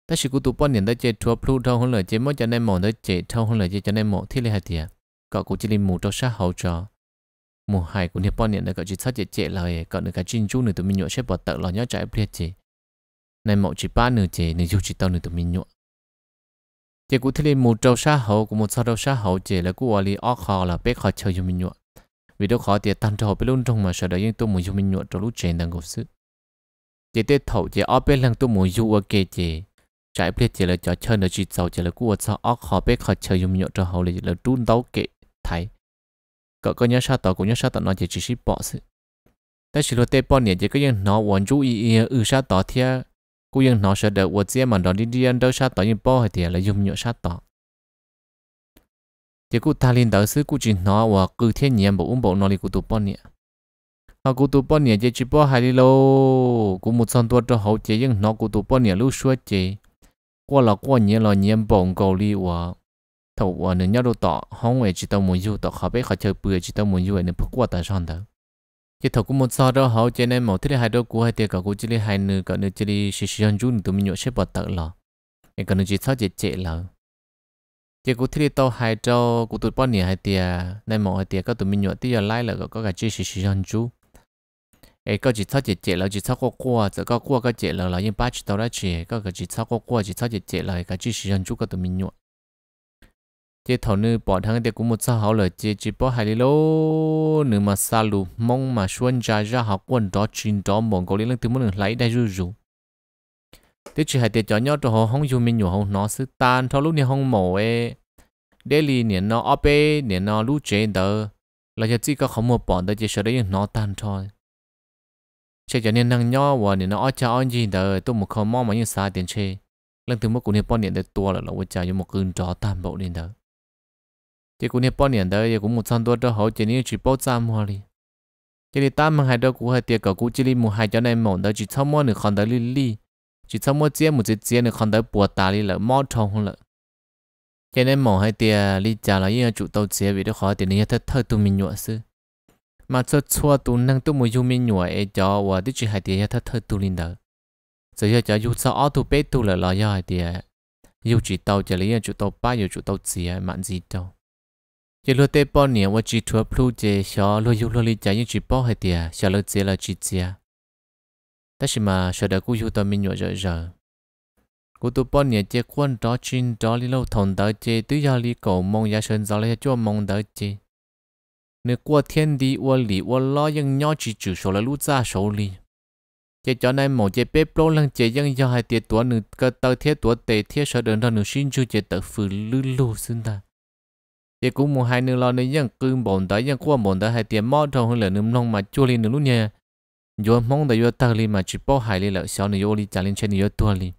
ta chỉ có tụi bao nhiêu đời chế thua plu thâu hơn lời chế mỗi cho này mậu đời chế thâu hơn lời chế cho này mậu thiết là hạt tiền cọ cũng chỉ liên mù trong sát hậu trò mùa hai của Nhật Bản nhận được cái chỉ thất chế lời còn được cái chuyên chú nữa tụi mình nhọ xếp bỏ tợ lo nhớ trái biết chế này mẫu chỉ ba nửa chế nửa chú chỉ tao nửa tụi mình nhọ chế cụ thể một trâu sa hậu của một sao trâu sa hậu chế là cụ ali óc họ là bé họ chơi dùng mình nhọ vì đâu khó thì tăng trâu bé luôn trong mà sợ đấy nhưng tôi muốn dùng mình nhọ trâu lúc chế đang gục sức chế tết thầu chế óc bé lăng tôi muốn du ở kê chế trái biết chế là trò chơi nửa chỉ sau chế là cụ sao óc họ bé họ chơi dùng mình nhọ trâu hậu là là đun tấu kệ có có nhớ sao tao cũng nhớ sao tao nói chỉ chỉ bỏ sự ta chỉ lo tê bỏ nhỉ chỉ có những nó vốn chú ý ý ư sao tao thia cũng những nó sợ được vượt xe mà đó đi đi ăn đâu sao tao những bỏ hay thì là dùng nhựa sao tao chỉ cô ta liên đạo sư cô chỉ nó và cứ thiên nhiên bộ ung bộ nó đi cô tụ bỏ nhỉ họ cô tụ bỏ nhỉ chỉ chỉ bỏ hai đi lô cô một son tuổi cho hậu chỉ những nó cô tụ bỏ nhỉ lúc suốt chỉ qua là qua nhỉ là nhiên bổng cầu li và thầu ở nửa nhau đồ tỏ hóng về chỉ tao muốn du tỏ khó biết khó chơi bừa chỉ tao muốn du nửa phút qua tại sao đó chỉ thầu cũng một sao đó họ cho nên một thứ hai đó của hai tiệc cả của chỉ đi hai nửa cả nửa chỉ là sử dụng du tụi mình nhổ xếp bọt tợ lọ cái cả nửa chỉ sao chỉ chế lọ chỉ của thứ tao hai trâu của tụi bọn nhỉ hai tiệc nên một hai tiệc các tụi mình nhổ tiệc lại là có cả chỉ sử dụng du ấy có chỉ sao chỉ chế lọ chỉ sao có qua chỉ có qua có chế lọ là những ba chỉ tao đã chế có chỉ sao có qua chỉ sao chỉ chế lọ cả chỉ sử dụng du các tụi mình nhổ chế thầu nữ bỏ thằng thì cũng một sao hảo lời chế chỉ bỏ hai lô nữ mà xa lù mong mà xuân ra ra học quân đó chín đó mong có lý lăng từ muốn lấy đại rú rú thế chỉ hai tiệt cho nhau cho họ không dùng mình nhiều không nó sư tan thao lúc này không mổ ấy để lì niệm nó ốp ấy niệm nó lú chế đó là cho chỉ có không một bọn đó chỉ sợ đấy nó tan thôi chế cho nên năng nhau và niệm nó ở cha anh gì đó tôi một không mong mà như sa tiền chế lần thứ một cũng niệm bỏ niệm để tua là là quay trả cho một cơn gió tan bộ lên đó chỉ cũng nên bao nhiêu đó giờ cũng một trăm đô đó hậu chỉ nên chỉ bao trăm mua đi chỉ đi tám mươi hai đôi, cũng hai tiền cả cũng chỉ đi một hai cho nên mỏng đó chỉ sáu mua được còn đó lì chỉ sáu mua chia một chỉ chia được còn đó bùa tà đi là mót trồng không lợ cho nên một hai tiền lì trả là yên chủ tàu chia vì đó khó tiền này thật thơ tụi mình nhựa sư mà cho chua tụi năng tụi mình dùng mình nhựa ấy cho và đi chỉ hai tiền thật thơ tụi linh đó giờ giờ cho dù sao tụi bé tụi là lo hai tiền yêu chỉ tàu chỉ lấy chủ tàu ba yêu chủ tàu chia mạnh gì đâu giờ lúc tết bao nhiêu mà chỉ thua plu chế xó lúc yêu lúc lý giải những chỉ bao hết tiệt xó lúc chế là chỉ chế tất nhiên mà xóa được cũng yêu tao mình nhớ rồi rồi cô tụ bao nhiêu chế quan đó chín đó lý lâu thòng đó chế tứ gia lý cầu mong gia sơn giáo lý cho mong đó chế nếu qua thiên đi qua lì qua lo nhưng nhau chỉ chủ xóa là lúc ra xóa lý chế cho nên một chế bếp lô lăng chế nhưng do hai tiệt tuổi nữ cơ tao thiết tuổi tệ thiết sở đơn đó nữ xin chú chế tự phử lưu lưu xin ta giờ cũng mua hai nương lo nên dân cứ bồn tới dân qua bồn tới hai tiền mót trong hơn là nương long mà chua lên nương lúc nha do mong tới do tơ lên mà chỉ bỏ hai lên là sau này yo đi trả lên trên yo tua lên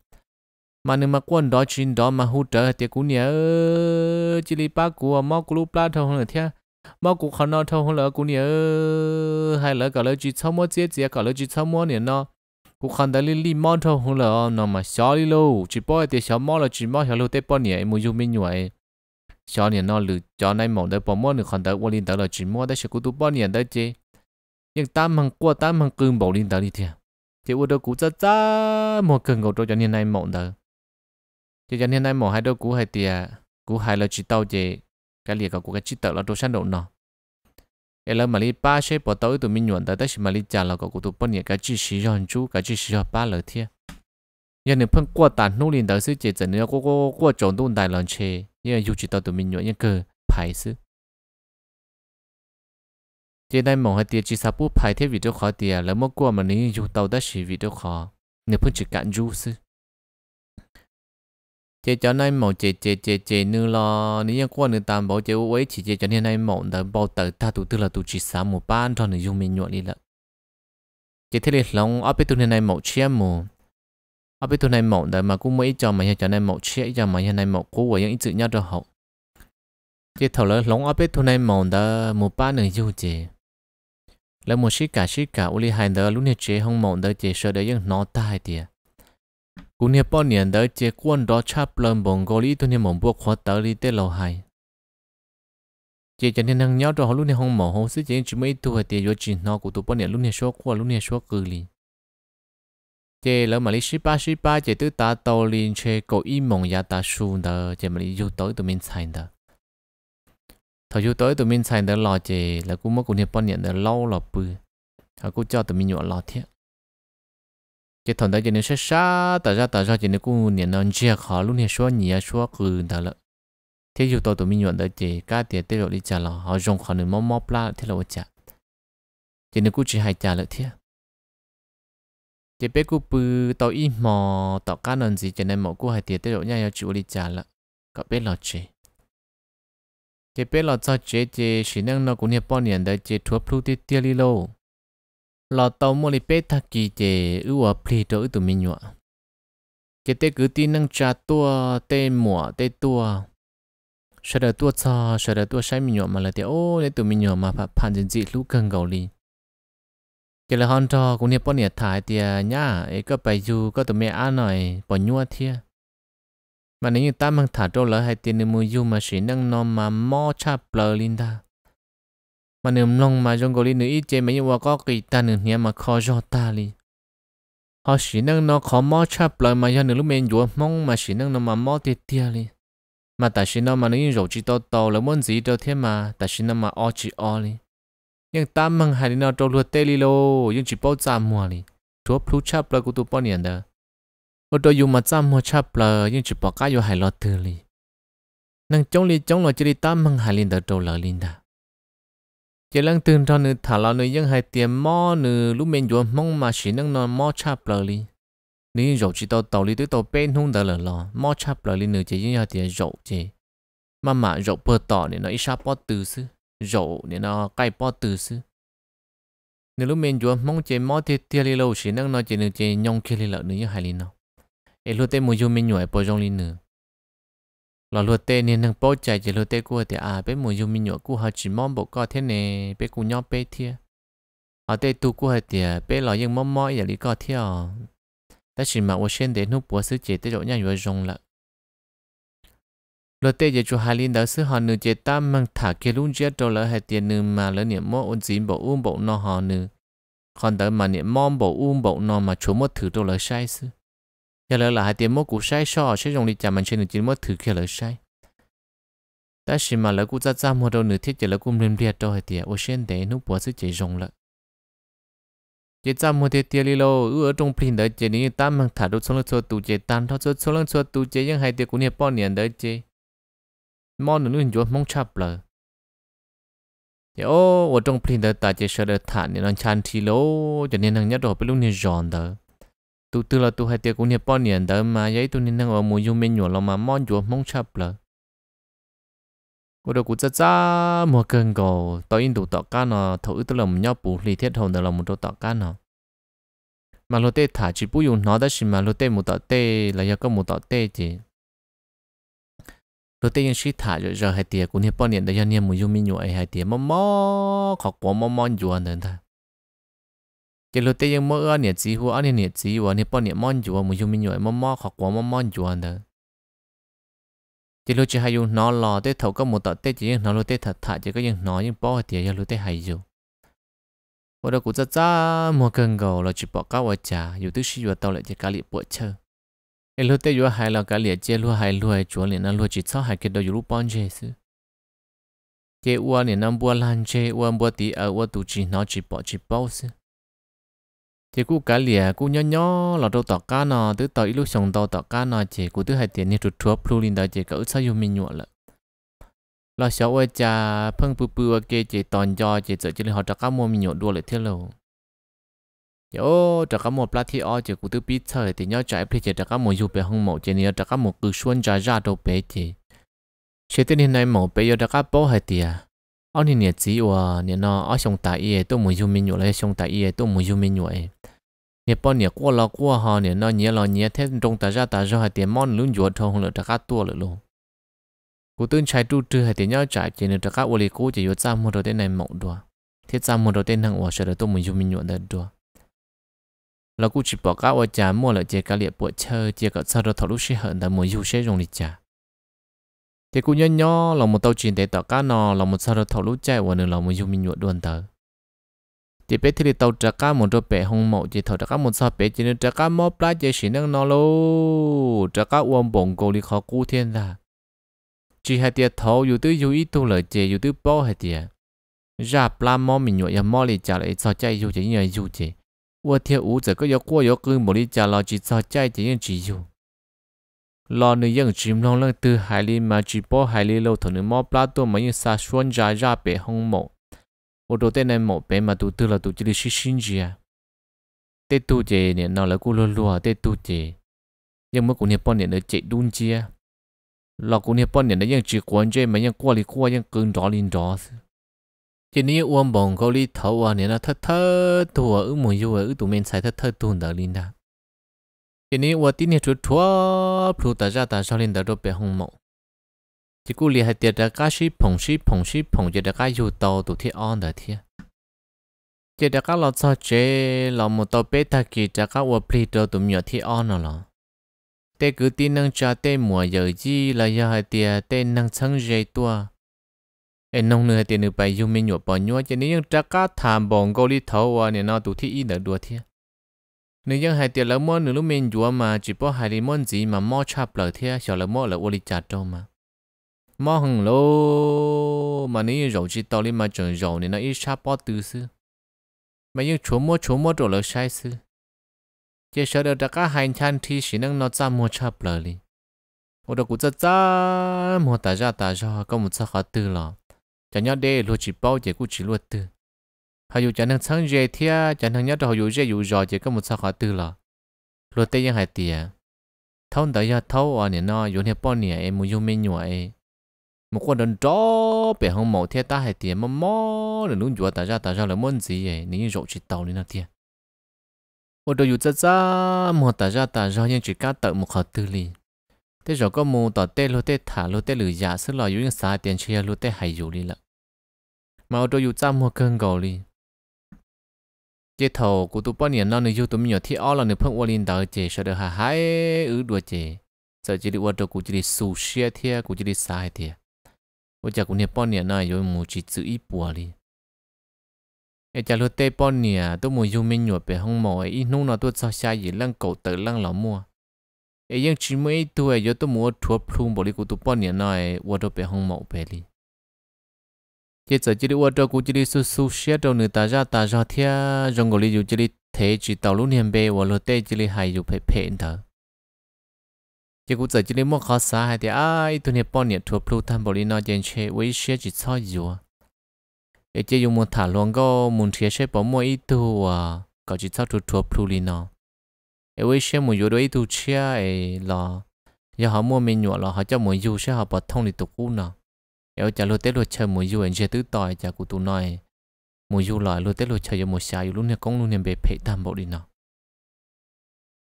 mà nương mà quân đó chiến đó mà hỗ trợ tiền cũng nhớ chỉ li ba của mót của lúc ba trong hơn là thế mà cũng khó nó thôi là cũng nhớ hai là cả lời chỉ sau mỗi chết chỉ cả lời chỉ sau mỗi 年 nó cũng khăn đã lên li mót thôi hơn là nó mà xóa đi lâu chỉ bỏ thì xóa món là chỉ mót xóa lâu tết bao nhiêu em mua dùng mình nhồi cho nên nó lựa cho nên mong tới bỏ mua được còn tới vô linh tới là chỉ mua tới sẽ cố tu bao nhiêu tới chứ nhưng ta mang qua ta mang cương bỏ linh tới đi theo thì vô đâu cũ cha cha một cơn gầu cho nên này mộng tới thì cho nên này mộng hai đâu cũ hai tiề cũ hai là chỉ tao chứ cái liệt của cái chỉ tao là đồ sản độ nọ, cái là mà đi ba xe bỏ tới tụi mình nhuận tới tới mà đi chả là cũ tu bao nhiêu cái chỉ sử dụng chú cái chỉ sử dụng ba lời thiệt 人哋喷过蛋，努力到是接真，要过过过种东大人吃。因为有知道都明年一个牌子。chỉ đây mong hay tiệt chỉ sắp bút phải thế video khó tiệt là mất qua mà nếu dù tàu đã xì video khó nếu phân chỉ cạn du sư cho nên mong chỉ chỉ chỉ chỉ nữ lo nếu như qua nữ tam bảo chỉ ấy chỉ chỉ cho nên này đã bảo tờ ta tụ tư là tụ chỉ sắm một ban cho nữ dùng mình nhọn đi lợ chỉ thế là lòng ở bên tụ nên này mong chiêm mù ở bên tuần này mẫu đấy mà cũng mấy cho mà hiện cho này mẫu chế cho mà hiện này mẫu cũ của những chữ nhau cho hậu cái thầu lớn lóng ở bên tuần này mẫu đó một ba nửa dù chế là một sĩ cả sĩ cả uli hai đó lúc này chế không mẫu đó chế sợ đấy những nó tai tiệt cũng như bao nhiêu đó chế quân đó chắp lên bồng gò lý tuần này mẫu buộc khóa tới đi tới lầu hai chị chẳng nên năng nhau cho họ lúc này không mỏ hồ sức chỉ mấy tuổi tiền vô chỉ nó của tụi bọn này lúc này số qua lúc này số cừ liền chế mà lý sĩ ba sĩ ba ta tàu liền chế cổ y mộng ya ta su nờ mà lý du tới tụi mình xài nờ thời tới tụi mình xài nờ lò chế là cũng mất cũng hiệp bọn nhận lâu lò bự họ cũng cho tụi mình nhọ lò thiệt chế thằng đó chế nên sẽ xa tờ ra tờ ra chế cũng nhận nờ chia khó luôn hiệp số nhỉ số cừ nờ lợ thế du tụi mình nhọ nờ chế cá tiền tê rồi đi trả lò họ dùng khó nửa mò mò pla thế là chả chế nên chỉ hai trả lợ thiệt chế bé cụ bự tàu ít mò tàu cá nần gì cho nên mọi cụ hay tiệt tới nhau nhau chủ đi trả lợ có bé lo chơi. chế bé lo cho chế chế chỉ năng nó cũng như bao nhiêu đấy chế thua plu tiệt tiệt đi lâu lọt tàu mua đi bé thắc kỳ chế ưu ở pli đó ưu tụi mình nhọ chế tế cứ tin năng trả tua tế mỏ tế tua sợ đợt tua cho sợ đợt tua sai mình nhọ mà là tiệt ô nên tụi mình nhọ mà phải phản diện gì lũ cần gầu liền เกลฮอนทอกูเนี่ยป้อนเนี่ยถ่ายเตียญ่าเอก็ไปอยู่ก็ตัวเมียอ้าหน่อยปอนยัวเทียมันนี่ตา้มมังถ่ายโตแล้วให้เตียนมืออยู่มาสีนั่งนอนมาหม้อชาเปลอลินดา มันเนี่ยลงมาจงกอลินอีเจมันยังว่าก็กีตาหนึ่งเนี่ยมาคอจอตาลีพอสีนั่งนอนขอหม้อชาเปลมายอนหนึ่งลูกเมียอยู่มองมาสีนั่งนอนมาหม้อเตียเตียลีมาแต่สีนั่งมันนี่อยู่จีโตโตแล้วมันสีโตเทียมาแต่สีนั่งมาอ้อจีอ้อลี nhưng ta mang hai đi nào trâu lúa tê li lô nhưng chỉ bao giá mua li chúa plu chắp là cụ tu bao nhiêu đó ở đó dùng mà giá mua chắp là nhưng chỉ bỏ cá yêu hai lọ tư li năng chống li chống lo chỉ đi ta mang hai linh đó trâu lợ linh đó chỉ lăng tương cho nữ thả lo nữ nhưng hai tiền mò nữ lúc mình dùng mong mà chỉ năng nó mò chắp lợ li nữ rượu chỉ tàu tàu li tới tàu bên hung đỡ lợ lo mò chắp lợ li nữ chỉ nhưng hai tiền rượu chỉ mà mà rượu bơ tỏ nên nó ít sao bỏ từ xưa rổ nên nó cài bỏ từ sư nếu lúc mình chúa mong chế mò thì tia li lâu chỉ năng nó chỉ nên chế nhong khi li lợ nữa như hài li nào. ấy lúc tê mùi dù mình nhồi bỏ rong li nữa Lò lúc tê nên năng bỏ chạy chỉ lúc tê cua thì à bé mùi dù mình nhồi cua họ chỉ mong bộ co thế này bé cua nhau bé thia ở tê tu cua thì à, bé lò nhưng mong mò giờ li co thia Tất chỉ mà ô sen để nút bỏ sứ chế tê chỗ nhà vừa rong lợ lo tê giờ chú hà linh đó sư họ nữ chế ta mang thả kia luôn chết đồ lỡ hai tiền nữ mà lỡ niệm mô ôn dính bộ um bộ no họ nữ còn đỡ mà niệm mom bộ um bộ no mà chú mất thử đồ lỡ sai sư giờ lỡ là hai tiền mô cũ sai so sẽ dùng đi chạm mình trên nữ chín mất thử kia lỡ sai ta chỉ mà lỡ cũ ra ra mua đâu nữ thiết chỉ lỡ cụ niệm liệt đồ hai tiền ô sen để nút búa sư chế dùng lỡ chế ta mua thế tiền lilo ở trong phim đó chế nếu ta mang thả đâu xuống lỡ cho tụ chế tan thọ cho xuống lỡ cho tụ chế nhưng hai tiền cũng niệm bao niệm đó chế mong nó nên chuột mong chập lờ yo ở trong plin đó ta chỉ sợ được thả nên nó chan thì lố cho nên thằng nhất rồi bị lúc này giòn đó tu tư là tu hai tiệc cũng hiệp bao nhiêu đó mà vậy tu nên thằng ở mùi dùng men nhổ lo mà mong chuột mong chập lờ ở đó cũng rất ra mua cần cầu tao in đủ tọt cá nó thấu tư là một nhóc bù lì thiết hồn đó là một đồ tọt cá nó mà lô tê thả chỉ bù dùng nó đó xí mà lô tê một tọt tê là do có một tọt tê chứ lúc tây yên suy thả rồi rồi hai tiệt cũng như bao nhiêu đấy nhiêu mùi yumi nhụy hai tiệt mò mò khó quá mò mò yuan đấy ta cái lúc tây yên mò ơ nhiệt gì hú ơ nhiệt gì hú như bao nhiêu mò yuan mùi yumi nhụy mò mò khó quá mò mò yuan đấy cái lúc chỉ hay dùng nó lò tê thầu có một tọt tê chỉ nó lúc tê thật thà chỉ có dùng nó bao hai thì giờ lúc tê hay dùng và đó cũng rất mua cần gầu là chỉ bỏ cá vào trà dù tức sĩ vào tàu lại chỉ cá lị bộ chơi เอลูเตยัวหายเรากะเหลียเจลัวหายรวยจัวเนี่ยนั่นรวยจิตเศร้าหายเกิดอยู่รูปอนเจสเจวัวเนี่ยนั่นบัวลันเจวัวบัวตีเอาวัวตุจีนอจีปอจีเป้าสเจกูกะเหลียกูย่อย่อเราดูต่อก้านอตื้อต่ออีลูกส่งต่อต่อก้านอเจกูตื้อหายเตียนนี่จุดทัวพลูลินดาเจก็อึดซะอยู่มีหนวดละเราเชื่อว่าจะเพิ่งปื้อๆว่าเกเจตอนยอเจเจอจะเลยเขาจะก้ามมัวมีหนวดด้วยเลยเท่าเรา yo trả cả một plati o chỉ cụ tư biết thôi thì nhớ chạy plati trả cả một du bé hông một chỉ nhớ trả cả một cứ xuân trả ra đâu bé chỉ chế tên hiện nay một bé yo trả cả bao hai tia ông thì nhớ chỉ wa nhớ nó ở sông tại ye tôi muốn du minh nhụy lấy sông tại ye tôi một du nhiều nhụy nhớ bao nhớ qua lo qua họ nhớ nó nhớ lo nhớ thế trong ta ra ta ra hay tia món lún chuột thôi không được trả cả tua lửa luôn cụ tư chạy tu trừ hay tia nhớ chạy chỉ nhớ trả cả ô li cố chỉ yo ra một đầu tên này một đùa thiết ra một đầu tên hàng hoa sẽ được tôi muốn du minh nhụy đó lão cụ chỉ bỏ cá ở chả mua lại chỉ cá liệp bộ chơi chỉ cả sau đó thầu lúc sẽ hận là muốn yêu sẽ dùng đi chả thì cụ nhớ nhớ là một tàu chuyện để tàu cá nò là một sau đó thầu lúc chạy và nữa là một dùng mình nhuận đuôn tờ thì bé thì tàu trả cá một đôi bé hông mậu chỉ thầu trả cá một sao bé chỉ nên trả cá mò lá chỉ xí năng nò lô trả cá uom bổng cầu đi khó cú thiên ra chỉ hai tiệt thầu dù tư dù ít tu lời chỉ dù tư bao hai tiệt ra plá mò mình nhuận ya mò lì trả lại sao chạy dù chỉ như dù chỉ 我天舞者个要过要跟莫里加老几早在这样只有。老女人只弄了 từ hải lý mà chỉ bỏ hải lý lâu thằng nữ mò plato mà như sa xuân ra ra bể hông mộ. Ô đồ tên này mộ bể mà tụ tư là tụ chỉ đi xí xin gì à. Tê tụ chè nè nào là cô lô lùa tê tụ chè. Nhưng mà cũng hiệp bọn nè nó đun chia. Lọ cũng hiệp bọn nè nó ยัง chỉ quán chè mà ยัง qua lý qua ยัง cưng đó linh đó chỉ ní uống bồng câu lý thấu à nè là thật thật thua ứ mùi dù ứ tụi mình xài thật thật tuần đời linh đã chỉ ní uống tin nè chúa chúa phụ ta ra ta sau linh đã đốt bể hồng mộ chỉ cú lì hai tiệt đã cá sĩ phồng sĩ phồng sĩ phồng chỉ đã cá dù tàu tụi thi an đó thiệt chỉ đã cá lọt sao chế lọt một tàu bể ta kỳ đã cá uống pli đó tụi nhỏ thi an rồi, lọ tê cứ tin năng cha tê mùa giờ gì là giờ hai tiệt tê năng sáng dây tua เอ็นงเนื้อเตียนไปยุ่ไม่หยวนปอนยัวจะนี้ยังจักก้าถามบองกอลิเทาวเนี่ยนอตุที่อีเดอดัวเทียเนี่ยังหายเตียนละมอหนึ่งลูกเมนยัวมาจีพ่อหายิมอนจีมาม้อชาเปล่าเทียชอละม้อละวลิจัดโตมาม้อหึงโลมานี่เราจีตอลิมาจงเราเนี่ยนออีชาป้อตือซื้อมายังชัวมอชัวมอตัวละใช้ซื้อเจ้าเสด็จจักก้าหายชันที่สินังนอจ้ามอชาเปล่าลีโอ้ดกุูจะจ้ามอตาจ้าตาจ้าก็มุดซะขาตื้อหรอ chẳng nhớ đê lúa chỉ bao giờ cũng chỉ lúa tư họ dù chẳng năng sáng dễ thia chẳng năng nhớ đâu họ dù dễ dù giỏi chỉ có một sao khó từ là lúa hải tiền thâu tới giờ thâu ở nè nó dù nè bao nè em muốn dùng mình nhua em một con đường chó bể hông mẫu thia ta hải tiền mà mò rồi luôn chùa ta ra ta ra là muốn gì vậy nếu như chỉ tàu nên là tiền một đôi dù ra ra một ta ra ta ra nhưng chỉ cá tự một khó từ liền thế rồi có mù tỏ tê lô tê thả lô tê lử giả sức lò yếu xa tiền chia lô tê hay dù đi lợ mà ô tô yếu trăm hoa cơn gầu đi chế thầu của tụ bao nhiêu nó nữa yêu tụi mình nhỏ thì ó là nửa phân ô linh đào chế sợ được hà hai ứ đùa chế sợ chỉ đi ô tô của chỉ đi sù xe thia của chỉ đi sai thia ô chả của nửa bao nhiêu năm rồi mù chỉ chữ ít bùa đi ai chả lô tê bao nhiêu tôi mù yêu mình nhỏ về hông mỏ ít nung nó tôi sao sai gì lăng cầu tử lăng lão mua ấy nhưng chỉ mấy tuổi giờ tôi mua thuốc phun bỏ đi của tôi bao nhiêu này qua đâu bé hông mạo bé đi chỉ giờ chỉ đi qua đâu cũng chỉ đi su su xe đâu người ta ra ta ra thia rong gọi đi chỉ đi thế chỉ tàu luôn hiền bé và lô tê chỉ đi hay dù phải phê thở chỉ cũng chỉ đi mua khó xa hay thì ai tôi nhập bao nhiêu thuốc phun tham bỏ đi nói chuyện chơi với xe chỉ sao dù ấy chỉ dùng một thả luôn có muốn thiệt sẽ bỏ mua ít tu à có chỉ sao thuốc phun đi nào e wei she mu yo doi tu chia e la ya mua min yo la ha cha mu yu she ha pa thong li tu ku na e cha lo te lo che mu yu en je tu toi cha ku tu noi mu yu la lo te lo che yo mu sha yu lu ne kong lu ne be phe tam đi na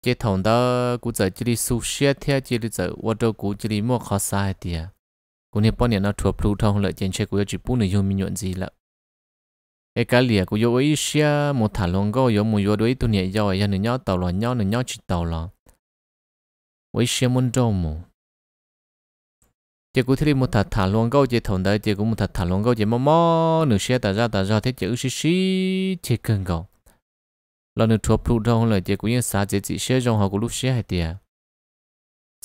chế thằng đó cũng giờ chỉ đi su xe theo chỉ đi giờ ô tô cũng chỉ đi mua khó sai tiệt cũng nên bao nhiêu nó thuộc plu thông trên xe của chỉ bún được dùng mi nhuận gì lợ cái cá của yo một thả lông go yo mu yo đối tu nhẹ yo ya nửa nhau tàu lò nhau chỉ tàu lò ấy muốn đâu chỉ cũng thấy một thả thả lông go chỉ thằng đấy chỉ cũng một thả thả lông go chỉ mò mò nửa xia tạt ra tạt ra thế chữ xí xí chỉ cần go lò nửa thuộc phụ đâu là chỉ cũng như xã chỉ chỉ xia trong họ của lúc xia hay tiệt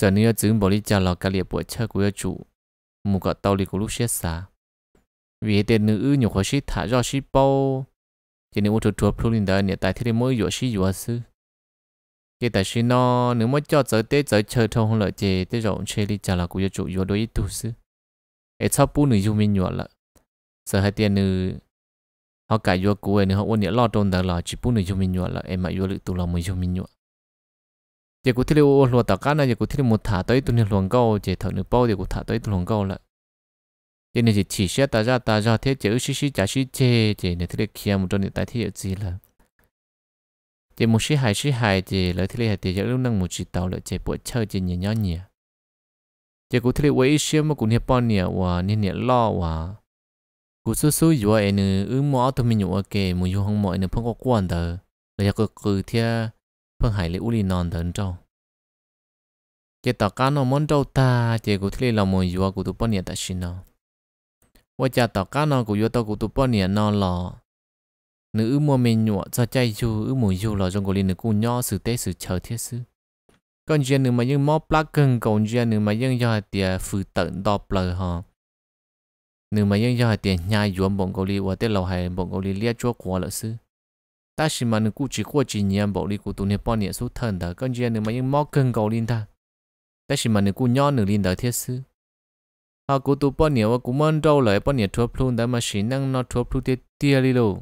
giờ nữa chứng bảo lý cha lò cá lìa bữa chơi của chủ mu cả tàu lì của lúc xia xã vì thế nữ nhiều khó sĩ thả do sĩ bao thì nếu chuột chuột luôn đó nhà tại thế mới giờ sĩ giờ sư thì tại sĩ nó nếu mới cho tới tết tới chơi trong hôm lợi chế tết rộng chơi đi chả là cũng chủ giờ đối tu sư ấy sau bu nữ yêu mình nhọ lợi giờ hai tiền nữ họ cả giờ cũ ấy nữa họ ôn nhớ lo trôn đó là chỉ bu nữ yêu mình nhọ lợi em mà giờ lực tu là mới yêu mình nhọ chỉ thế này là lo tất cả này chỉ thế này một thả tới tu nên luồng câu chỉ thở nữ bao chỉ có thả tới tu luồng câu là cho nên chỉ chỉ xét ta ra ta ra thế chữ xí xí chả xí chê thì này thế kia một trong những tại thiết gì là chỉ một xí hai xí hai thì lợi thế này thì giờ lúc năng một chỉ tàu lợi chế bộ chơi chỉ nhẹ nhõm nhẹ chỉ cũng thế với xí mà cụ hiệp bọn nhẹ và nên nhẹ lo và cụ số số yếu em nữ ứng mỏ tụi mình nhủ ok một dù không mọi nữ phong có quan tờ là giờ cứ thế phong hải lấy uli non thần trong chỉ tao cá nó món đâu ta chỉ cũng thế là một vừa cũng tụi bọn nhẹ ta xin nào ว่าจะต่อก้านอกูโยตอกูตุปอเนี่ยนอหลอนื้อมัวเมนหยวจะใจชูอื้อหมูชูหลอจงกูลินกูย่อสือเตสือเฉอเทสือก่อนเจียนหนึ่งมายังมอปลักเกิงก่อนเจียนหนึ่งมายังยอเตียฝือเตินดอเปลือฮะหนึ่งมายังยอเตียญาหยวนบ่งกูลิว่าเตเราให้บ่งกูลิเลียจัวกัวหลอสือ但是嘛，你估计过几年，暴力股东你半年收疼的，感觉你们用毛更高领的。但是嘛，你估鸟你领的贴丝，họ ờ, cú tu bao nhiêu cú mơn trâu lại bao nhiêu thua plun đã mà chỉ năng nó thua plun tiệt tiệt đi luôn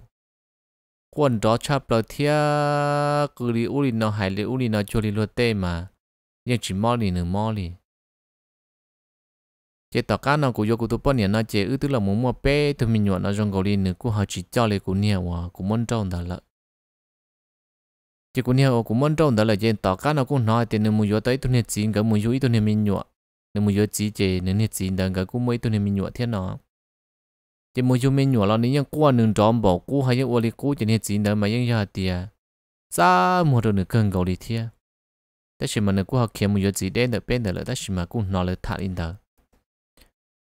quân đó chắp lời thia cứ đi u đi nó hải đi u đi nó cho đi luôn tê mà nhưng chỉ mò đi nửa mò đi chế tao cá nó cú yêu cô tu bao nhiêu nó chế ư tức là muốn mua bé thì mình nhọn nó trong gò đi nửa cú họ chỉ cho lấy cú nhiều quá cú mơn trâu đã lợ chỉ cú nhiều cú mơn trâu đã lợ chế tao cá nó cũng nói tiền nửa mua vô tới tu nhiệt chín cái mua vô ít tu nhiệt mình nhọn nếu mua chỉ chế nên hết chỉ đang cái cũng mấy tuần này mình nhụa thế nọ, chỉ mua cho mình nhụa là nên như qua nương tròn bỏ cú hay như ô li cú chỉ nên chỉ đang mà những giờ tiề xa mua được nửa cân gạo đi thế ta chỉ mà nửa cú học kiếm mua chỉ đến được bên được là ta chỉ mà cũng nói là thà in đó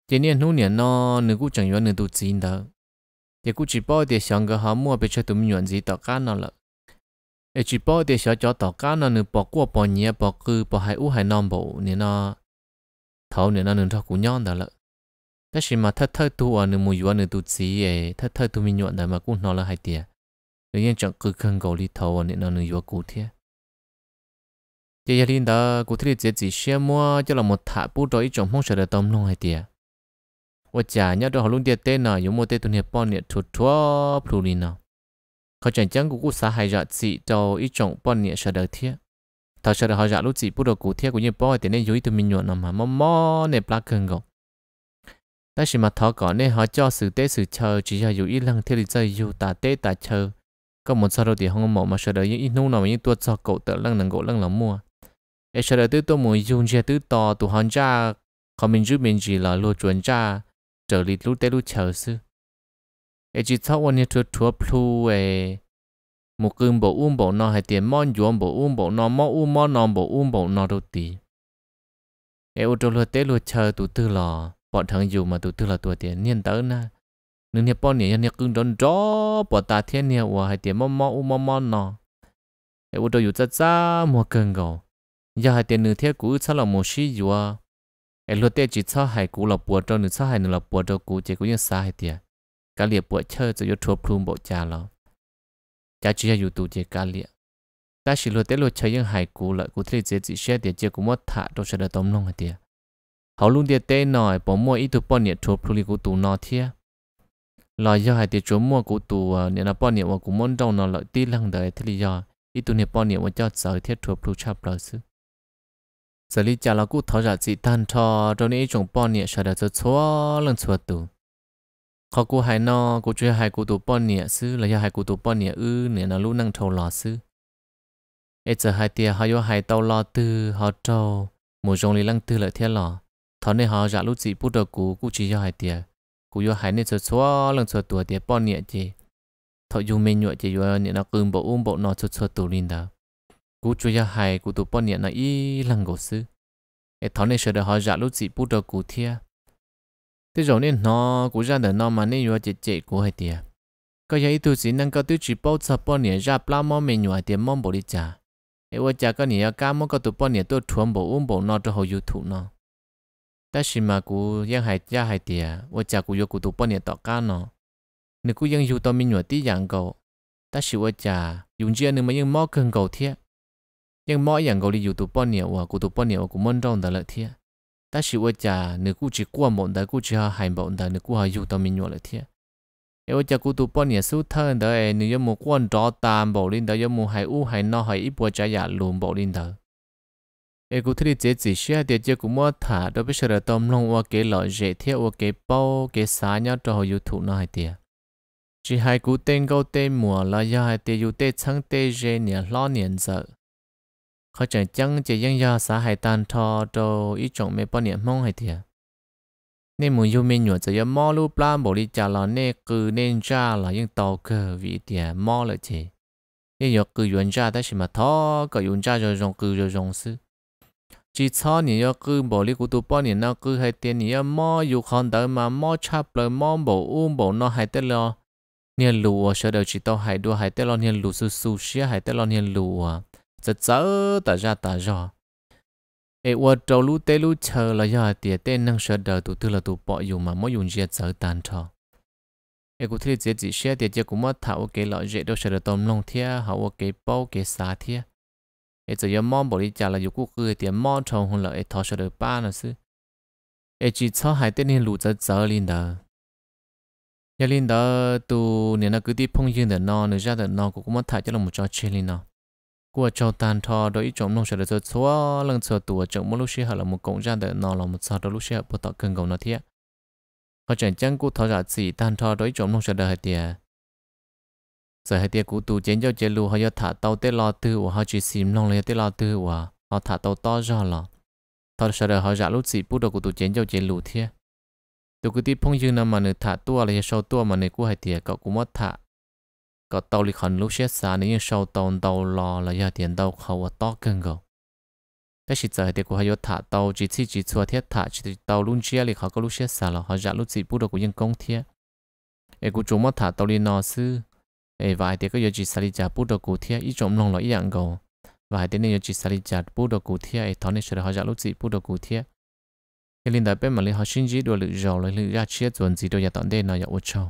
chỉ nên nô niên nó nửa cú chẳng yến nửa tu chỉ đó chỉ cú chỉ bảo để sáng cái họ mua bị cho tụi mình nhụa gì tao cá nó là chỉ bảo để sáng cho tao cá nó nửa bỏ cua bỏ nhẹ bỏ cứ bỏ hai u hai non bộ nên thấu nữa nó nương thọ cũng nhon đó lợ tất nhiên mà thất thơ tu ở nửa mùi vua nửa tu chỉ ấy thất thơ tu mi nhuận đó mà cũng nó là hai tiền nếu như chẳng cứ khăn cầu đi thấu ở nửa nó nửa vua thiệt giờ gia linh đó cụ thể là chỉ xem mua cho là một thả bút đôi trong phong sở được tâm luôn hai tiền và chả nhớ đó họ luôn tiền tên nào giống một tên tuần hiệp bọn nhiệt thuộc thua plurina họ chẳng chẳng cũng xã hay dạ chỉ cho ít trọng bọn nhiệt sở thiệt thật sự là họ giả lúc chỉ bút đồ cụ thiết của như bói thì nên dối từ mình nhuận mà mò mò nè plak hơn gọ ta chỉ mà thọ có nên họ cho sự tế sự chờ chỉ là dù ít lăng thiết lý chơi dù ta tế ta chờ có một sau đầu thì không mỏ mà sợ đời những ít nung nào mà những tuột cho cậu tự lăng nâng gỗ lăng là mua để sợ đời tứ tôi muốn dùng chia tứ to tụ hòn cha còn mình giúp mình chỉ là lùa chuẩn cha trở lịt lúc tế lúc chờ sư để chỉ thọ quan như thua thua plu ấy một cơn bộ um bộ nó hay tiền món yuan bộ um bộ nó mó um mó non bộ um bộ nó đâu tí e ô tô lừa tế lừa chờ tụ tư lò bọn thằng dù mà tụ tư lò tụ tiền niên tới na nương nhà bọn nhà nhà cưng đón gió bọn ta thiên nhà hòa hay tiền mó mó um mó mó nó e ô tô dù cha cha mua cưng gò giờ hay tiền nương thiết cũ sao là một xí dù à e lừa tế chỉ sao hay cũ là bùa trâu nương sao hay nương là bùa trâu cũ chỉ có những sai hay tiền cả liệp bùa chơi cho yêu thuộc luôn bộ cha lò cha chú ya youtube chế cá liệt ta chỉ lo tế lo chơi những hài cú lợi cú thế dễ chỉ xe tiền chế cũng mất thả đâu sẽ được tóm lòng hả tiền họ luôn tiền tế nổi bỏ mua ít tụ bọn nhiệt thuộc li cú tụ nọ thiê lời do hải tiền chúa mua cú tụ ờ, nhiệt là bọn nhiệt mà cũng muốn đâu nó lợi tiền lăng đời thì lý do ít tụ nhiệt bọn nhiệt mà cho sợ thiết thuộc luôn chắp lời xứ giờ lý cha là cú thọ ra chỉ tan thở rồi nên chồng bọn nhiệt sẽ được cho chúa lần chúa tụ khó cô hai nó cô chơi hai cô tụ bọn nhẹ sư là do hai cô tụ bọn nhẹ ư nhẹ nó luôn năng trâu lò sư ít giờ hai tia họ do hai tàu lò tư họ trâu một dòng lý lăng tư lại thiên lò thọ này họ giả lúc gì bút đầu cú cũng chỉ do hai tia cú do hai nên cho xóa lần cho tuổi tia bọn nhẹ chị thọ dùng mình nhọ chị do nhẹ nó cưng bộ ôm bộ nó cho cho tụ linh đó cú chơi do hai cú tụ bọn nhẹ nó y lăng gỗ sư ít thọ này sợ được họ giả lúc gì bút đầu cú thiên thế rồi nên nó cũng ra đời nó mà nên vừa chết chết của hai tiệt có thể tôi chỉ năng có tôi chỉ bao cho bao nhiêu ra bao món mình nhồi tiệt món bổ đi trả ai vừa trả có nhẹ cá món có tôi bao nhiêu tôi chuẩn bộ uống bộ nó cho họ youtube nó ta chỉ mà cú yang hai gia hai tiệt vừa trả cú vô cú tôi bọn nhẹ tọt cá nó nếu cú yang youtube mình nhồi tí dạng cầu ta chỉ vừa trả dùng chia nếu mà yang mò cần cầu thiệt yang mò yang cầu đi youtube bọn nhẹ của tôi bọn nhẹ của món trong đó lợi thiệt ta chỉ chỉ chỉ chả chả chả nửa nửa nửa cú cú cú cú quan bộ bộ bộ bộ tao nhọ lại thân đời đời đời, một một linh linh u ít cú cũng thấy dễ dễ xe để chơi cú mua thả đó bây giờ là tôm lông qua cái lọ dễ theo qua cái bao cái xá nhau cho họ youtube nó hai tiệt chỉ hai cú tên câu tên mùa là do hai tiệt youtube sáng tê dễ nhà lo niệm sợ เขาจะจังจะยังยาสาหายตันทอโดอีจงไม่ปนเนี่ยมองให้เถียนี่มูยูเมนหนวดจะยังมอลูปลาบริจาลอเน่คือเน่นจ้าหลอยังตอเกอวีเตียมอเลยเจยังยกคือยุนจ้าแต่ชิมาทอก็ยุนจ้าจะจงคือจะจงซื้อจีช้อเนี่ยยกคือบ่ลิกูตัวป้อนเนี่ยนอกคือให้เตียนเนี่ยมออยู่คอนเดิมมามอชับเลยมอบ่อุ้มบ่นอให้เตลอเนี่ยลู่เสดจีโตให้ดูให้เตลอเนี่ยลู่สู้ๆเสียให้เตลอเนี่ยลู่ giờ giờ ta ra ta ra ê vợ trâu lú tê lú chờ là giờ tiệt tê năng sợ đời tụ tư là tụ bỏ dùng mà mỗi dùng gì giờ tàn cho ê cụ thể chỉ dị xe tiệt chỉ cũng mất thảo cái lọ dễ đâu sợ đời tôm long thia hậu cái bao cái xá thia ê giờ giờ mong bỏ đi trả là dục cụ cười tiệt mong trâu hôn lợi ê thọ sợ đời ba nữa sư ê chỉ cho hai tê nên lù giờ giờ linh đời giờ linh đời tụ nên là cứ đi phong yên đời nó nữa ra đời nó cũng mất thảo cho là một trò chê linh nó của trong tàn thọ đối chống nông sản được rồi số lần sửa tuổi chống một lúc xưa là một cộng gia để nó là một sao đó lúc xưa bộ tạo cần cầu nó thiệt họ chẳng chăng cụ thọ giả chỉ tàn thọ đối chống nông sản đời tiệt giờ hai tiệt cụ tù chiến cho chế lù họ thả tàu tê lo tư của họ chỉ xìm nông lấy tê lo tư của họ thả tàu to ra là thọ sợ đời họ giả lúc chỉ bút đầu cụ tù chiến cho chế lù thiệt tụ cụ tí phong dương nằm mà nửa thả tua là sau tua mà nửa cụ hai tiệt cậu cũng mất thả ก็ตอลิขันลูเชสานี่ยังชาวตอนตอลอละยาเตียนตอเขาว่าตอกันก็แต่สิจะให้เด็กกูให้ยศถาตอจีซีจีชัวเทียถาจีตอลุ่นเชียลิเขาก็ลูเชสาละเขาจะลูจีพูดกูยังกงเทียเอกูจูมอถาตอลีนอซื้อเอวายเด็กก็ยจีสาลิจาพูดกูเทียอีจมลงลอยอย่างก็วายเด็กเนี่ยยจีสาลิจาพูดกูเทียไอตอนนี้เฉลยเขาจะลูจีพูดกูเทียเอลินได้เป็นมาเลยเขาชินจีด้วยหรือเราเลยหรือยาเชียจวนจีด้วยยาตอนเด่นนอยาอุดเช่า